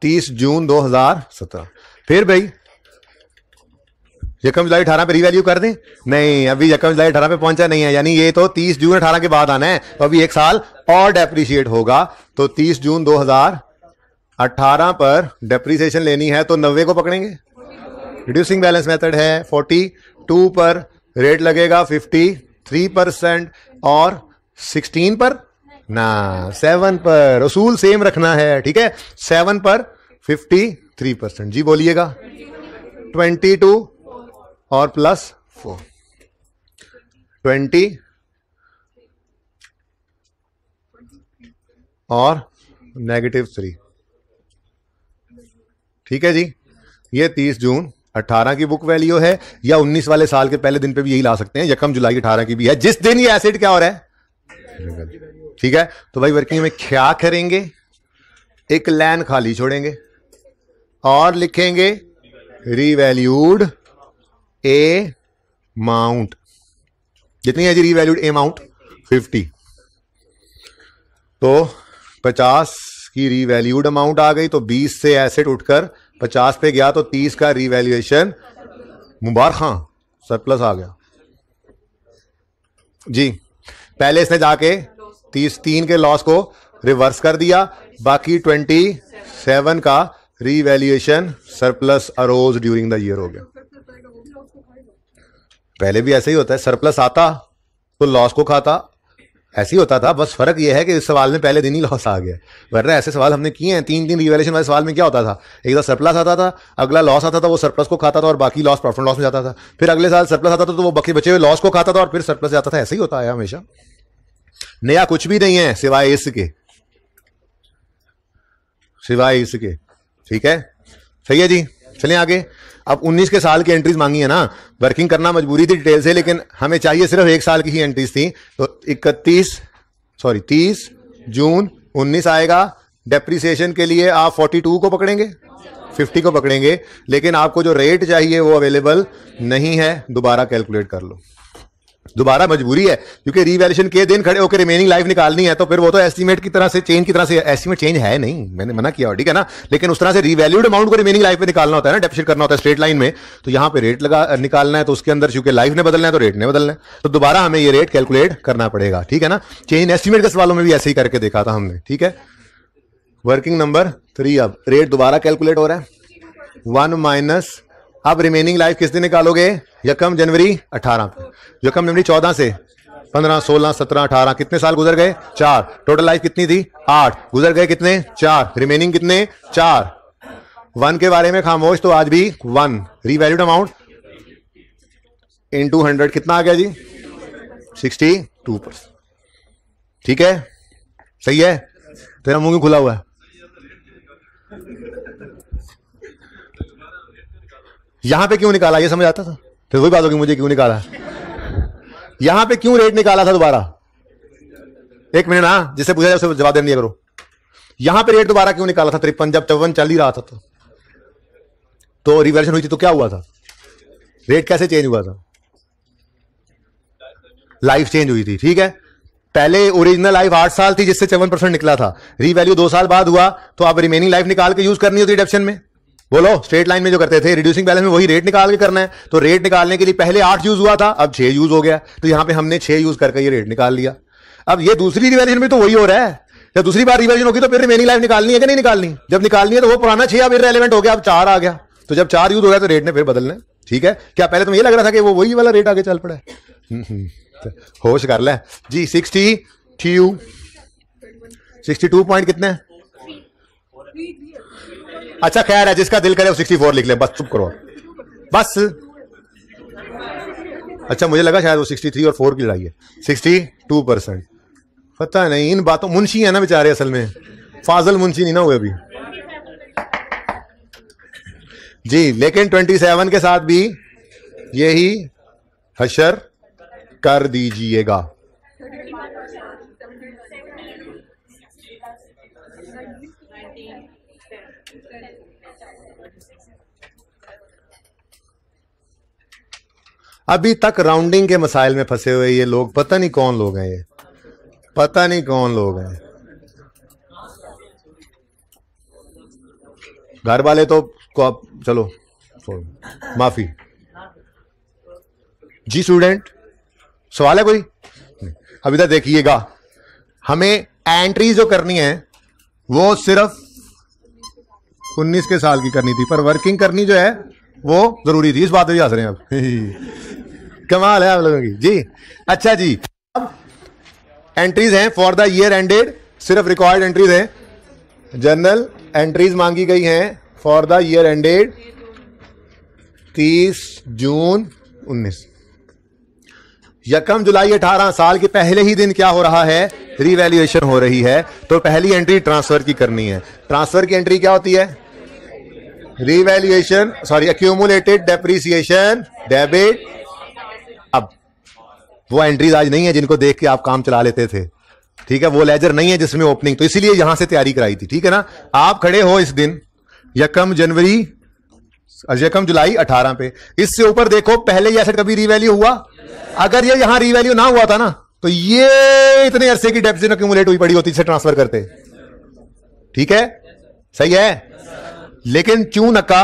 तीस जून दो हजार सत्रह फिर भाई यकम जुलाई अठारह पे रिवैल्यू कर दें नहीं अभी यकम जुलाई अठारह पे पहुंचा नहीं है यानी ये तो तीस जून अठारह के बाद आना है तो अभी एक साल और डेप्रीशिएट होगा तो तीस जून दो हजार अठारह पर डेप्रीसिएशन लेनी है तो नब्बे को पकड़ेंगे रिड्यूसिंग बैलेंस मेथड है फोर्टी टू पर रेट लगेगा फिफ्टी थ्री परसेंट और सिक्सटीन पर ना सेवन पर रसूल सेम रखना है ठीक है सेवन पर फिफ्टी थ्री परसेंट जी बोलिएगा ट्वेंटी टू और प्लस फोर ट्वेंटी और नेगेटिव थ्री ठीक है जी ये तीस जून 18 की बुक वैल्यू है या 19 वाले साल के पहले दिन पे भी यही ला सकते हैं यकम जुलाई अठारह की भी है जिस दिन ये एसिड क्या हो रहा है ठीक है तो भाई वर्किंग में क्या करेंगे एक लैन खाली छोड़ेंगे और लिखेंगे रीवैल्यूड ए माउंट जितनी है जी रीवैल्यूड अमाउंट फिफ्टी तो पचास की रीवैल्यूड अमाउंट आ गई तो बीस से एसेट उठकर पचास पे गया तो तीस का रीवैल्यूएशन मुबारक खां हाँ, सरप्लस आ गया जी पहले इसने जाके तीस तीन के लॉस को रिवर्स कर दिया बाकी ट्वेंटी सेवन का revaluation surplus arose during the year हो गया पहले भी ऐसे ही होता है सरप्लस आता तो लॉस को खाता ऐसे ही होता था बस फर्क यह है कि इस सवाल में पहले दिन ही लॉस आ गया वरना ऐसे सवाल हमने किए हैं तीन तीन रिवेलेशन वाले सवाल में क्या होता था एक बार तो सरप्लस आता था अगला लॉस आता था वो सरप्लस को खाता था और बाकी लॉस प्रॉफिट लॉस में जाता था फिर अगले साल सरप्लस आता था तो वो बाकी बचे हुए लॉस को खाता था और फिर सरप्लस जाता था ऐसे ही होता है हमेशा नया कुछ भी नहीं है सिवाय इसके सिवाय इसके ठीक है सही है जी चलें आगे अब 19 के साल की एंट्रीज मांगी है ना वर्किंग करना मजबूरी थी डिटेल से लेकिन हमें चाहिए सिर्फ एक साल की ही एंट्रीज थी तो इकतीस सॉरी तीस जून उन्नीस आएगा डेप्रीसिएशन के लिए आप फोर्टी टू को पकड़ेंगे फिफ्टी को पकड़ेंगे लेकिन आपको जो रेट चाहिए वो अवेलेबल नहीं है दोबारा कैलकुलेट कर लो दोबारा मजबूरी है क्योंकि रीवैल्यूशन के दिन खड़े होकर रिमेनिंग लाइफ निकालनी है तो फिर वो तो एस्टीमेट की तरह से चेंज की तरह से एस्टीमेट चेंज है नहीं मैंने मना किया ठीक है ना लेकिन उस तरह से रिवैल्यूड अमाउंट को रिमेनिंग लाइफ में निकालना होता है ना डेफिशिट करना होता है स्ट्रेट लाइन में तो यहाँ पे रेट लगा निकालना है तो उसके अंदर चूंकि लाइफ ने बदलना है तो रेट ने बदलना है तो दोबारा हमें ये रेट कैलकुलेट करना पड़ेगा ठीक है ना चेंज एस्टीमेट के सवालों में भी ऐसे ही करके देखा था हमने ठीक है वर्किंग नंबर थ्री अब रेट दोबारा कैलकुलेट हो रहा है वन माइनस आप रिमेनिंग लाइफ किस दिन निकालोगे यकम जनवरी अठारह यकम जनवरी चौदह से पंद्रह सोलह सत्रह अठारह कितने साल गुजर गए चार टोटल लाइफ कितनी थी आठ गुजर गए कितने चार रिमेनिंग कितने चार वन के बारे में खामोश तो आज भी one revalued amount into hundred कितना आ गया जी सिक्सटी टू परसेंट ठीक है सही है तेरा मुंह क्यों खुला हुआ है यहां पे क्यों निकाला ये समझ आता था फिर वही बात होगी मुझे क्यों निकाला यहां पे क्यों रेट निकाला था दोबारा एक मिनट ना जिससे पूछा जाए जवाब देने करो यहां पे रेट दोबारा क्यों निकाला था तिरपन जब चौवन चल ही रहा था तो, तो रिवर्जन हुई थी तो क्या हुआ था रेट कैसे चेंज हुआ था लाइफ चेंज हुई थी ठीक है पहले ओरिजिनल लाइफ आठ साल थी जिससे चौवन परसेंट निकला था रीवैल्यू दो साल बाद हुआ तो आप रिमेनिंग लाइफ निकाल के यूज करनी होती डिडक्शन में बोलो स्ट्रेट लाइन में जो करते थे रिड्यूसिंग बैलेंस में वही रेट निकाल के करना है तो रेट निकालने के लिए पहले आठ यूज हुआ था अब छह यूज हो गया तो यहां पे हमने छह यूज करके ये रेट निकाल लिया अब ये दूसरी रिवेल्यूशन में तो वही हो रहा है जब दूसरी बार रिवेल्यूशन होगी तो फिर रिमेनिंग लाइफ निकालनी है कि नहीं निकालनी जब निकालनी है तो वो पुराना छह अब रेलिवेंट हो गया अब चार आ गया तो जब चार यूज हो गया तो रेट ने फिर बदलने ठीक है क्या पहले तुम्हें ये लग रहा था कि वो वही वाला रेट आगे चल पड़ा है हम्म, हम्म, तो होश कर ले जी sixty three sixty two point कितने अच्छा ख्याल है जिसका दिल करे वो सिक्सटी फोर लिख ले बस चुप करो बस अच्छा मुझे लगा शायद वो सिक्सटी थ्री और फोर की लड़ाई है सिक्सटी टू परसेंट पता नहीं इन बातों मुंशी है ना बेचारे असल में फाजल मुंशी नहीं ना हुए अभी जी लेकिन ट्वेंटी सेवन के साथ भी यही हशर कर दीजिएगा अभी तक राउंडिंग के मसाइल में फंसे हुए ये लोग पता नहीं कौन लोग हैं ये पता नहीं कौन लोग हैं घर वाले तो को आप चलो माफी जी स्टूडेंट सवाल है कोई अभी तक देखिएगा हमें एंट्री जो करनी है वो सिर्फ 19 के साल की करनी थी पर वर्किंग करनी जो है वो जरूरी थी इस बात पर भी हंस रहे हैं आप कमाल है आप लोगों की जी अच्छा जी अब एंट्रीज हैं फॉर द ईयर एंडेड सिर्फ रिकॉर्ड एंट्रीज हैं जनरल एंट्रीज मांगी गई हैं फॉर द ईयर एंडेड 30 जून उन्नीस यकम जुलाई अठारह साल के पहले ही दिन क्या हो रहा है रिवैल्यूएशन हो रही है तो पहली एंट्री ट्रांसफर की करनी है ट्रांसफर की एंट्री क्या होती है revaluation sorry accumulated depreciation debit वो एंट्रीज आज नहीं है जिनको देख के आप काम चला लेते थे ठीक है वो लेजर नहीं है जिसमें ओपनिंग तो इसीलिए यहां से तैयारी कराई थी ठीक है ना आप खड़े हो इस दिन यकम जनवरी यकम जुलाई अठारह पे इससे ऊपर देखो पहले ये कभी रिवैल्यू हुआ अगर ये यहां रिवैल्यू ना हुआ था ना तो ये इतने अरसे की डेप्सिन अक्यूमुलेट हुई पड़ी होती इसे ट्रांसफर करते ठीक है सही है लेकिन क्यों नक्का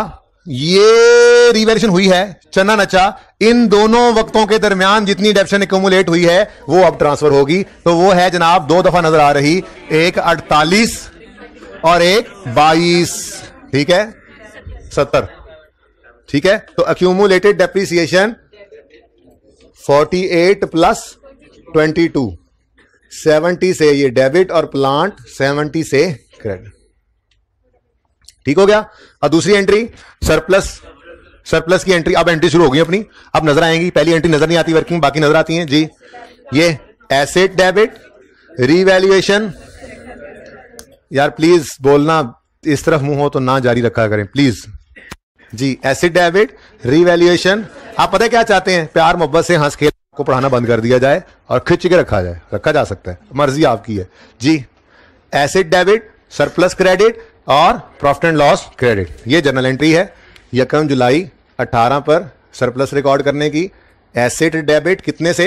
ये रिवेल्यूशन हुई है चन्ना नचा इन दोनों वक्तों के दरमियान जितनी डेप्शन एकट हुई है वो अब ट्रांसफर होगी तो वो है जनाब दो दफा नजर आ रही एक अड़तालीस और एक बाईस ठीक है सत्तर ठीक है तो अक्यूमुलेटेड डेप्रिसिएशन 48 प्लस 22 70 से ये डेबिट और प्लांट 70 से क्रेडिट ठीक हो गया और दूसरी एंट्री सरप्लस सरप्लस की एंट्री अब एंट्री शुरू होगी अपनी अब नजर आएंगी पहली एंट्री नजर नहीं आती वर्किंग बाकी नजर आती हैं जी ये एसेट डेबिट रिवेल्युएशन यार प्लीज बोलना इस तरफ मुंह हो तो ना जारी रखा करें प्लीज जी एसिड डेबिट रिवैल्यूएशन आप पता क्या चाहते हैं प्यार मोहब्बत से हंस खेल को पढ़ाना बंद कर दिया जाए और खिंच के रखा जाए रखा जा सकता है मर्जी आपकी है जी एसिड डेबिट सरप्लस क्रेडिट और प्रॉफिट एंड लॉस क्रेडिट ये जनरल एंट्री है यकम जुलाई 18 पर सरप्लस रिकॉर्ड करने की एसेट डेबिट कितने से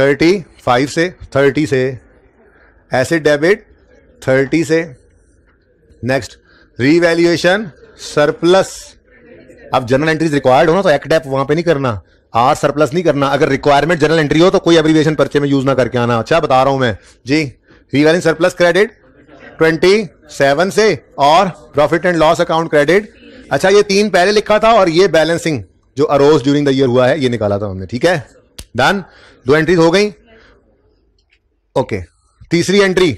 35 से 30 से एसेट डेबिट 30 से नेक्स्ट रीवैल्यूएशन सरप्लस अब जनरल एंट्रीज रिक्वायर्ड हो ना तो एक्ट डेप वहां पे नहीं करना आर सरप्लस नहीं करना अगर रिक्वायरमेंट जनरल एंट्री हो तो कोई एब्रीवेशन पर्चे में यूज ना करके आना अच्छा बता रहा हूं मैं जी रीवैल्यूएशन सरप्लस क्रेडिट 27 से और profit and loss account credit अच्छा ये तीन पहले लिखा था और ये बैलेंसिंग जो अरोज ड्यूरिंग द ईयर हुआ है ये निकाला था हमने ठीक है डन दो एंट्रीज हो गई ओके तीसरी entry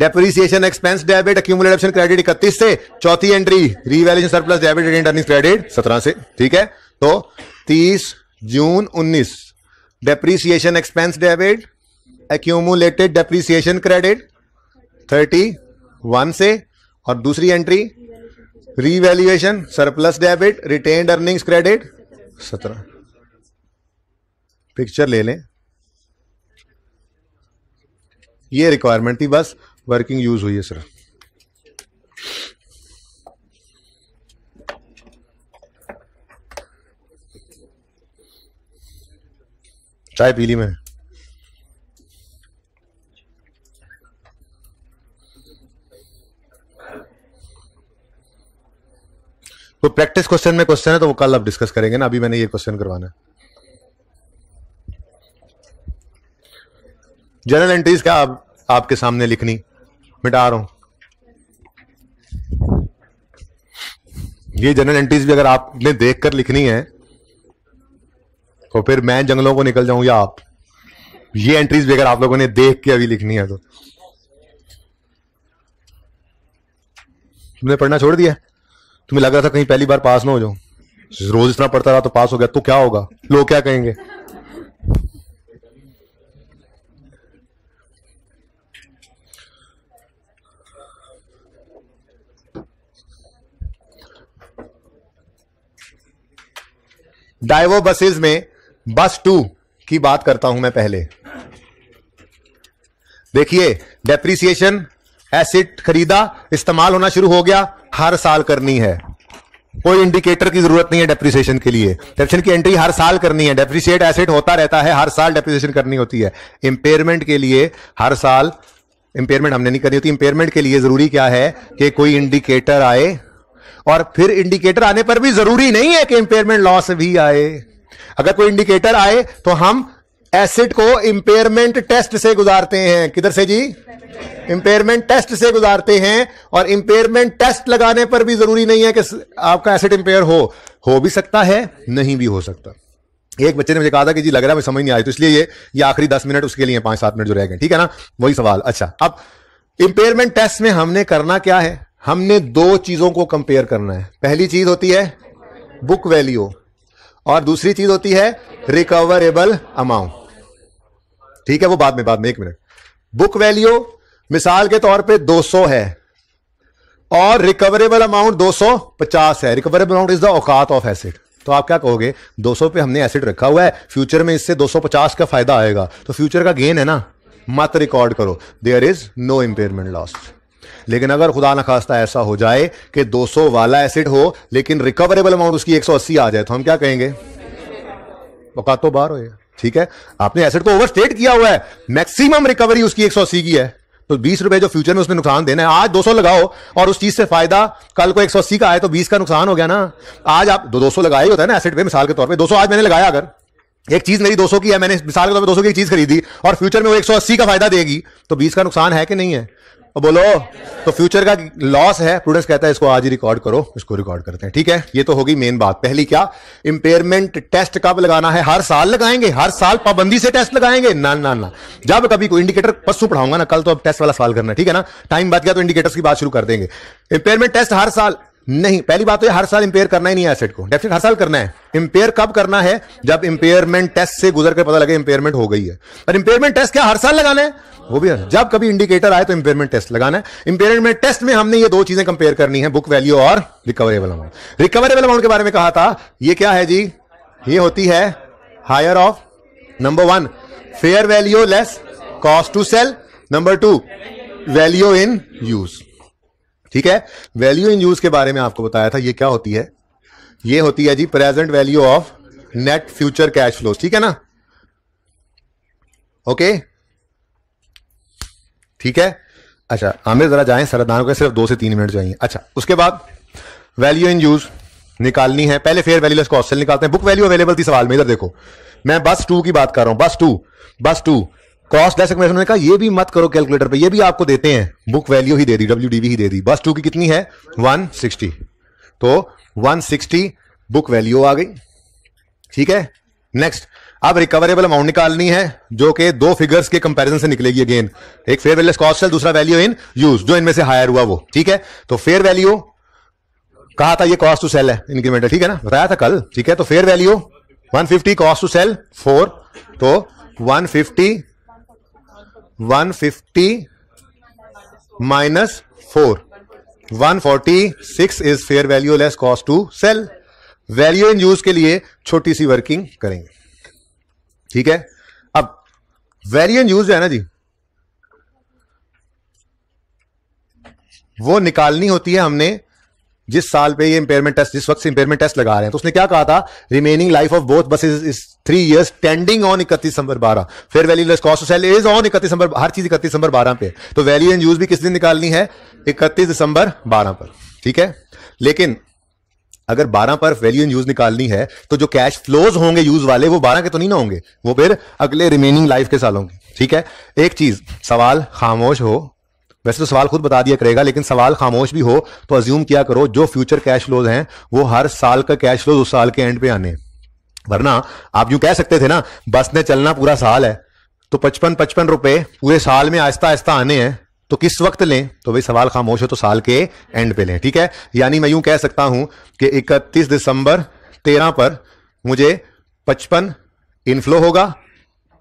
depreciation expense debit accumulate credit इकतीस से चौथी entry revaluation surplus debit and earning credit सत्रह से ठीक है तो तीस जून उन्नीस depreciation expense debit accumulated depreciation credit thirty one से और दूसरी entry revaluation surplus debit retained earnings credit सत्रह पिक्चर ले लें ये रिक्वायरमेंट थी बस वर्किंग यूज हुई है सर चाय पी ली मैंने तो प्रैक्टिस क्वेश्चन में क्वेश्चन है तो वो कल आप डिस्कस करेंगे ना अभी मैंने ये क्वेश्चन करवाना है जनरल एंट्रीज क्या आप, आपके सामने लिखनी मिटा रहा हूं ये जनरल एंट्रीज भी अगर आपने देख कर लिखनी है तो फिर मैं जंगलों को निकल जाऊं या आप ये एंट्रीज भी अगर आप लोगों ने देख के अभी लिखनी है तो तुमने पढ़ना छोड़ दिया तुम्हें लग रहा था कहीं पहली बार पास ना हो जाओ रोज इतना पढ़ता रहा तो पास हो गया तो क्या होगा लोग क्या कहेंगे डाइवो बसेस में बस टू की बात करता हूं मैं पहले देखिए डेप्रिसिएशन एसिड खरीदा इस्तेमाल होना शुरू हो गया हर साल करनी है कोई इंडिकेटर की जरूरत नहीं है डेप्रिसिएशन के लिए डेप्रिसिएशन की एंट्री हर साल करनी है डेप्रिसिएट एसेट होता रहता है हर साल डेप्रिसिएशन करनी होती है इंपेयरमेंट के लिए हर साल इंपेयरमेंट हमने नहीं करनी होती इंपेयरमेंट के लिए जरूरी क्या है कि कोई इंडिकेटर आए और फिर इंडिकेटर आने पर भी जरूरी नहीं है कि इंपेयरमेंट लॉस भी आए अगर कोई इंडिकेटर आए तो हम एसिड को इम्पेयरमेंट टेस्ट से गुजारते हैं किधर से जी इम्पेयरमेंट टेस्ट से गुजारते हैं और इम्पेयरमेंट टेस्ट लगाने पर भी जरूरी नहीं है कि आपका एसिड इम्पेयर हो हो भी सकता है नहीं भी हो सकता एक बच्चे ने मुझे कहा था कि जी लग रहा है मैं समझ नहीं आई तो इसलिए ये ये आखिरी दस मिनट उसके लिए पांच सात मिनट जो रह गए ठीक है ना वही सवाल अच्छा अब इम्पेयरमेंट टेस्ट में हमने करना क्या है हमने दो चीजों को कंपेयर करना है पहली चीज होती है बुक वैल्यू और दूसरी चीज होती है रिकवरेबल अमाउंट ठीक है वो बाद में बाद में एक मिनट बुक वैल्यू मिसाल के तौर पे 200 है और रिकवरेबल अमाउंट 250 है रिकवरेबल अमाउंट इज द औकात ऑफ एसिड तो आप क्या कहोगे 200 पे हमने एसिड रखा हुआ है फ्यूचर में इससे 250 का फायदा आएगा तो फ्यूचर का गेन है ना मत रिकॉर्ड करो there is no impairment loss लेकिन अगर खुदा ना खास्ता ऐसा हो जाए कि 200 वाला एसिड हो लेकिन रिकवरेबल अमाउंट उसकी 180 आ जाए तो हम क्या कहेंगे औकात तो हो गया ठीक है आपने एसेट को ओवरस्टेट किया हुआ है मैक्सिमम रिकवरी उसकी एक की है तो बीस रुपए जो फ्यूचर में उसमें नुकसान देना है आज 200 लगाओ और उस चीज से फायदा कल को 180 का आए तो 20 का नुकसान हो गया ना आज आप दो सौ लगाए होता है ना एसेट पे मिसाल के तौर पे 200 आज मैंने लगाया अगर एक चीज मेरी 200 की है मैंने मिसाल के तौर पे 200 की चीज खरीदी और फ्यूचर में वो 180 का फायदा देगी तो बीस का नुकसान है कि नहीं है और बोलो तो फ्यूचर का लॉस है प्रूडेंस कहता है इसको आज ही रिकॉर्ड करो इसको रिकॉर्ड करते हैं ठीक है ये तो होगी मेन बात पहली क्या इंपेयरमेंट टेस्ट कब लगाना है हर साल लगाएंगे हर साल पाबंदी से टेस्ट लगाएंगे ना ना ना जब कभी कोई इंडिकेटर पशु पढ़ाऊंगा ना कल तो अब टेस्ट वाला सवाल करना ठीक है ना टाइम बात किया तो इंडिकेटर्स की बात शुरू कर देंगे इंपेयरमेंट टेस्ट हर साल नहीं पहली बात तो ये हर साल इंपेयर करना ही नहीं है एसेट को डेफिनेट हर साल करना है इंपेयर कब करना है जब इंपेयरमेंट टेस्ट से गुजर कर पता लगे इंपेयरमेंट हो गई है पर इंपेयरमेंट टेस्ट क्या हर साल लगाना है वो भी जब कभी इंडिकेटर आए तो इंपेयरमेंट टेस्ट लगाना है इंपेयरमेंट टेस्ट में हमने ये दो चीजें कंपेयर करनी है बुक वैल्यू और रिकवरेबल अमाउंट रिकवरेबल अमाउंट के बारे में कहा था ये क्या है जी ये होती है higher of number one fair value less cost to sell number two value in use ठीक है वैल्यू इन यूज के बारे में आपको बताया था ये क्या होती है ये होती है जी present value of net future cash flow ठीक है ना ओके ठीक है अच्छा आमिर जरा जाए सरदान को सिर्फ दो से तीन मिनट जाइए अच्छा उसके बाद वैल्यू इन यूज निकालनी है पहले फेयर वैल्यू लेस कॉस्टल निकालते हैं बुक वैल्यू अवेलेबल थी सवाल में इधर देखो मैं बस टू की बात कर रहा हूं बस टू बस टू कॉस्ट डेस्क में उन्होंने कहा ये भी मत करो कैलकुलेटर पे ये भी आपको देते हैं बुक वैल्यू ही दे दी डब्ल्यू ही दे दी बस टू की कितनी है 160 तो 160 बुक वैल्यू आ गई ठीक है नेक्स्ट अब रिकवरेबल अमाउंट निकालनी है जो कि दो फिगर्स के कंपैरिजन से निकलेगी अगेन एक फेयर वैल्यू कॉस्ट है दूसरा वैल्यू इन यूज जो इनमें से हायर हुआ वो ठीक है तो फेयर वैल्यू कहा था ये कॉस्ट टू सेल है इंक्रीमेंटल ठीक है ना बताया था कल ठीक है तो fair value 150 cost to sell four तो 150 one fifty minus four one forty six is fair value less cost to sell value in use के लिए छोटी सी वर्किंग करेंगे ठीक है अब वैल्यू इन यूज है ना जी वो निकालनी होती है हमने जिस साल पे ये इंपेयरमेंट टेस्ट जिस वक्त से इम्पेयरमेंट टेस्ट लगा रहे हैं तो उसने क्या कहा था remaining life of both buses is three years ending on इकतीस दिसंबर बारह फिर value less cost sell is on इकतीस दिसंबर हर चीज इकतीस दिसंबर बारह पे तो वैल्यू एंड यूज भी किस दिन निकालनी है इकतीस दिसंबर बारह पर ठीक है लेकिन अगर 12 पर वैल्यू एंड यूज निकालनी है तो जो कैश फ्लोज होंगे यूज वाले वो 12 के तो नहीं ना होंगे वो फिर अगले रिमेनिंग लाइफ के साल होंगे ठीक है एक चीज सवाल खामोश हो वैसे तो सवाल खुद बता दिया करेगा लेकिन सवाल खामोश भी हो तो अज्यूम किया करो जो फ्यूचर कैश फ्लोज हैं वो हर साल का कैश फ्लोज उस साल के एंड पे आने वरना आप यूं कह सकते थे ना बस ने चलना पूरा साल है तो पचपन पचपन रुपए पूरे साल में आहिस्ता आहिस्ता आने हैं तो किस वक्त लें तो भाई सवाल खामोश हो तो साल के एंड पे लें ठीक है यानी मैं यूं कह सकता हूं कि 31 दिसंबर 13 पर मुझे 55 इनफ्लो होगा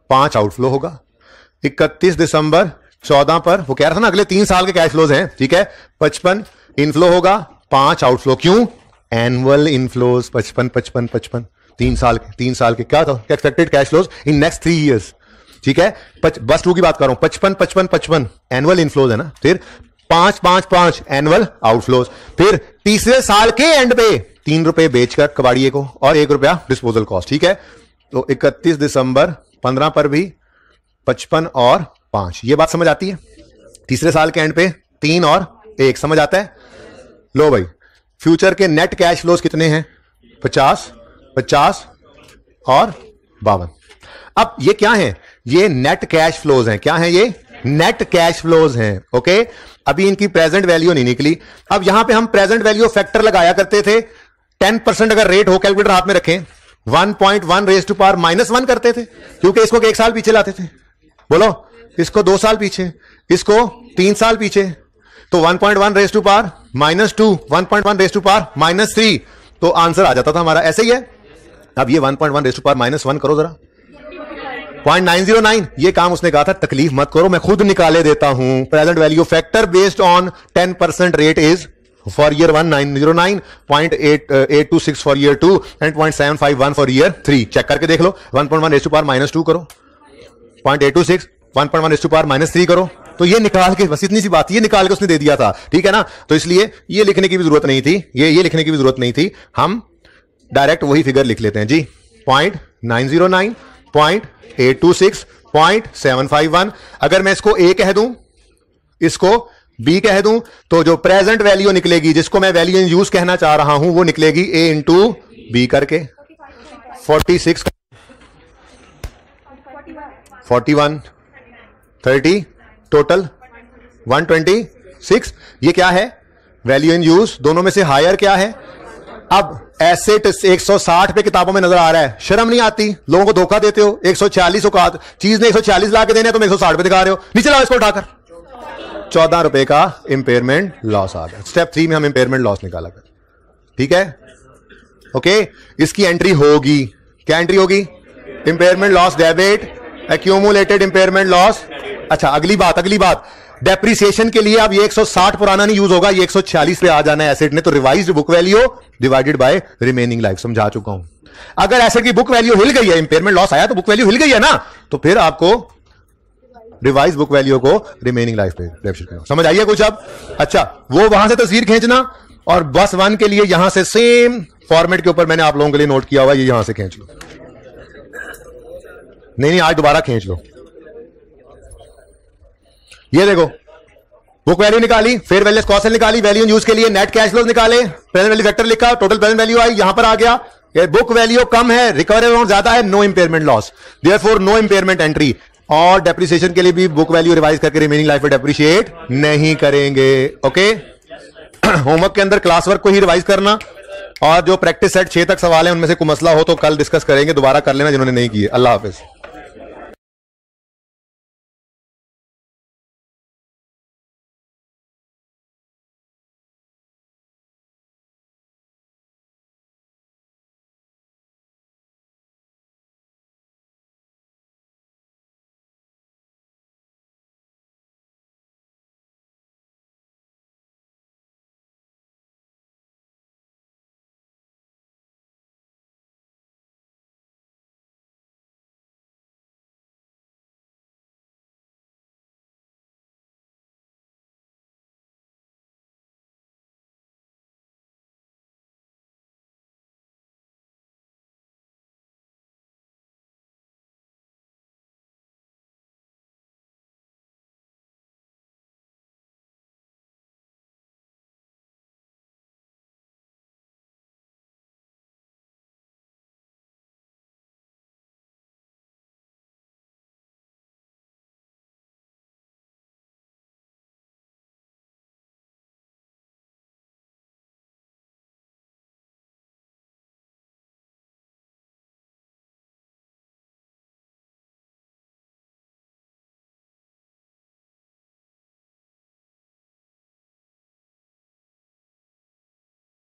पांच आउटफ्लो होगा 31 दिसंबर चौदह पर वो कह रहा था ना अगले तीन साल के कैश फ्लोज हैं ठीक है पचपन इनफ्लो होगा पांच आउटफ्लो क्यों एनुअल इनफ्लोज पचपन पचपन पचपन तीन साल के तीन साल के क्या था expected cash flows in next three years ठीक है पच, बस टू की बात कर रहा हूं पचपन पचपन पचपन एनुअल इनफ्लोज है ना फिर पांच पांच पांच एनुअल आउटफ्लोज फिर तीसरे साल के एंड पे तीन रुपए बेचकर कबाड़िए को और एक रुपया डिस्पोजल कॉस्ट ठीक है तो इकतीस दिसंबर पंद्रह पर भी पचपन और पांच ये बात समझ आती है तीसरे साल के एंड पे तीन और एक समझ आता है लो भाई फ्यूचर के नेट कैश फ्लोज कितने हैं पचास पचास और बावन अब ये क्या है ये नेट कैश फ्लोज हैं क्या है ये नेट कैश फ्लोज हैं ओके अभी इनकी प्रेजेंट वैल्यू नहीं निकली अब यहां पे हम प्रेजेंट वैल्यू फैक्टर लगाया करते थे टेन परसेंट अगर रेट हो कैलकुलेटर हाथ में रखें one point one raise to power minus one करते थे क्योंकि इसको एक साल पीछे लाते थे बोलो इसको दो साल पीछे इसको तीन साल पीछे तो 1.1 point one raise to power minus two one point one raise to power minus three तो आंसर आ जाता था हमारा ऐसे ही है अब ये 1.1 point one raise to power minus one करो जरा पॉइंट नाइन जीरो नाइन ये काम उसने कहा था तकलीफ मत करो मैं खुद निकाले देता हूं present value factor based on ten percent rate is for year one nine zero nine point eight eight two six for year two and point seven five one for year three check करके देख लो one point one raise to power minus two करो point eight two six one point one s to power minus three करो तो ये निकाल के बस इतनी सी बात ये निकाल के उसने दे दिया था ठीक है ना तो इसलिए ये लिखने की भी जरूरत नहीं थी ये ये लिखने की भी जरूरत नहीं थी हम डायरेक्ट वही फिगर लिख लेते हैं जी point nine zero nine point eight two six point seven five one अगर मैं इसको ए कह दूं इसको बी कह दूं तो जो प्रेजेंट वैल्यू निकलेगी जिसको मैं वैल्यू इन यूज कहना चाह रहा हूं वो निकलेगी ए इंटू बी करके forty six forty one thirty total one twenty six ये क्या है वैल्यू इन यूज दोनों में से हायर क्या है अब एसेट 160 पे किताबों में नजर आ रहा है शर्म नहीं आती लोगों को धोखा देते हो सौ औकात चीज ने 140 ला के देने तुम 160 पे दिखा रहे हो नीचे लाओ इसको उठाकर चौदह रुपए का इंपेयरमेंट लॉस आ गया स्टेप थ्री में हम इंपेयरमेंट लॉस निकाला कर ठीक है ओके इसकी एंट्री होगी क्या एंट्री होगी impairment loss debit accumulated impairment loss अच्छा अगली बात अगली बात डेप्रिसिएशन के लिए अब ये 160 पुराना नहीं यूज होगा ये 146 पे आ जाना है एसेट ने तो revise book value divided by remaining life समझा चुका हूं अगर एसेट की बुक वैल्यू हिल गई है इंपेयरमेंट लॉस आया तो बुक वैल्यू हिल गई है ना तो फिर आपको रिवाइज बुक वैल्यू को रिमेनिंग लाइफ पे समझ आइए कुछ अब अच्छा वो वहां से तस्वीर खींचना और बस वन के लिए यहां से सेम फॉर्मेट के ऊपर मैंने आप लोगों के लिए नोट किया हुआ ये यहां से खींच लो नहीं नहीं आज दोबारा खींच लो ये देखो बुक वैल्यू निकाली फेयर वैल्यू कॉसल निकाली वैल्यू यूज के लिए नेट कैश लॉस निकाले प्रेजेंट वैल्यू फैक्टर लिखा टोटल प्रेजेंट वैल्यू आई यहां पर आ गया बुक वैल्यू कम है रिकवर अमाउंट ज्यादा है no impairment loss therefore no impairment entry और डेप्रिसिएशन के लिए भी बुक वैल्यू रिवाइज करके रिमेनिंग लाइफ डेप्रिशिएट नहीं करेंगे ओके होमवर्क के अंदर क्लास वर्क को ही रिवाइज करना और जो प्रैक्टिस सेट छह तक सवाल है उनमें से कोई मसला हो तो कल डिस्कस करेंगे दोबारा कर लेना जिन्होंने नहीं किए अल्लाह हाफिज़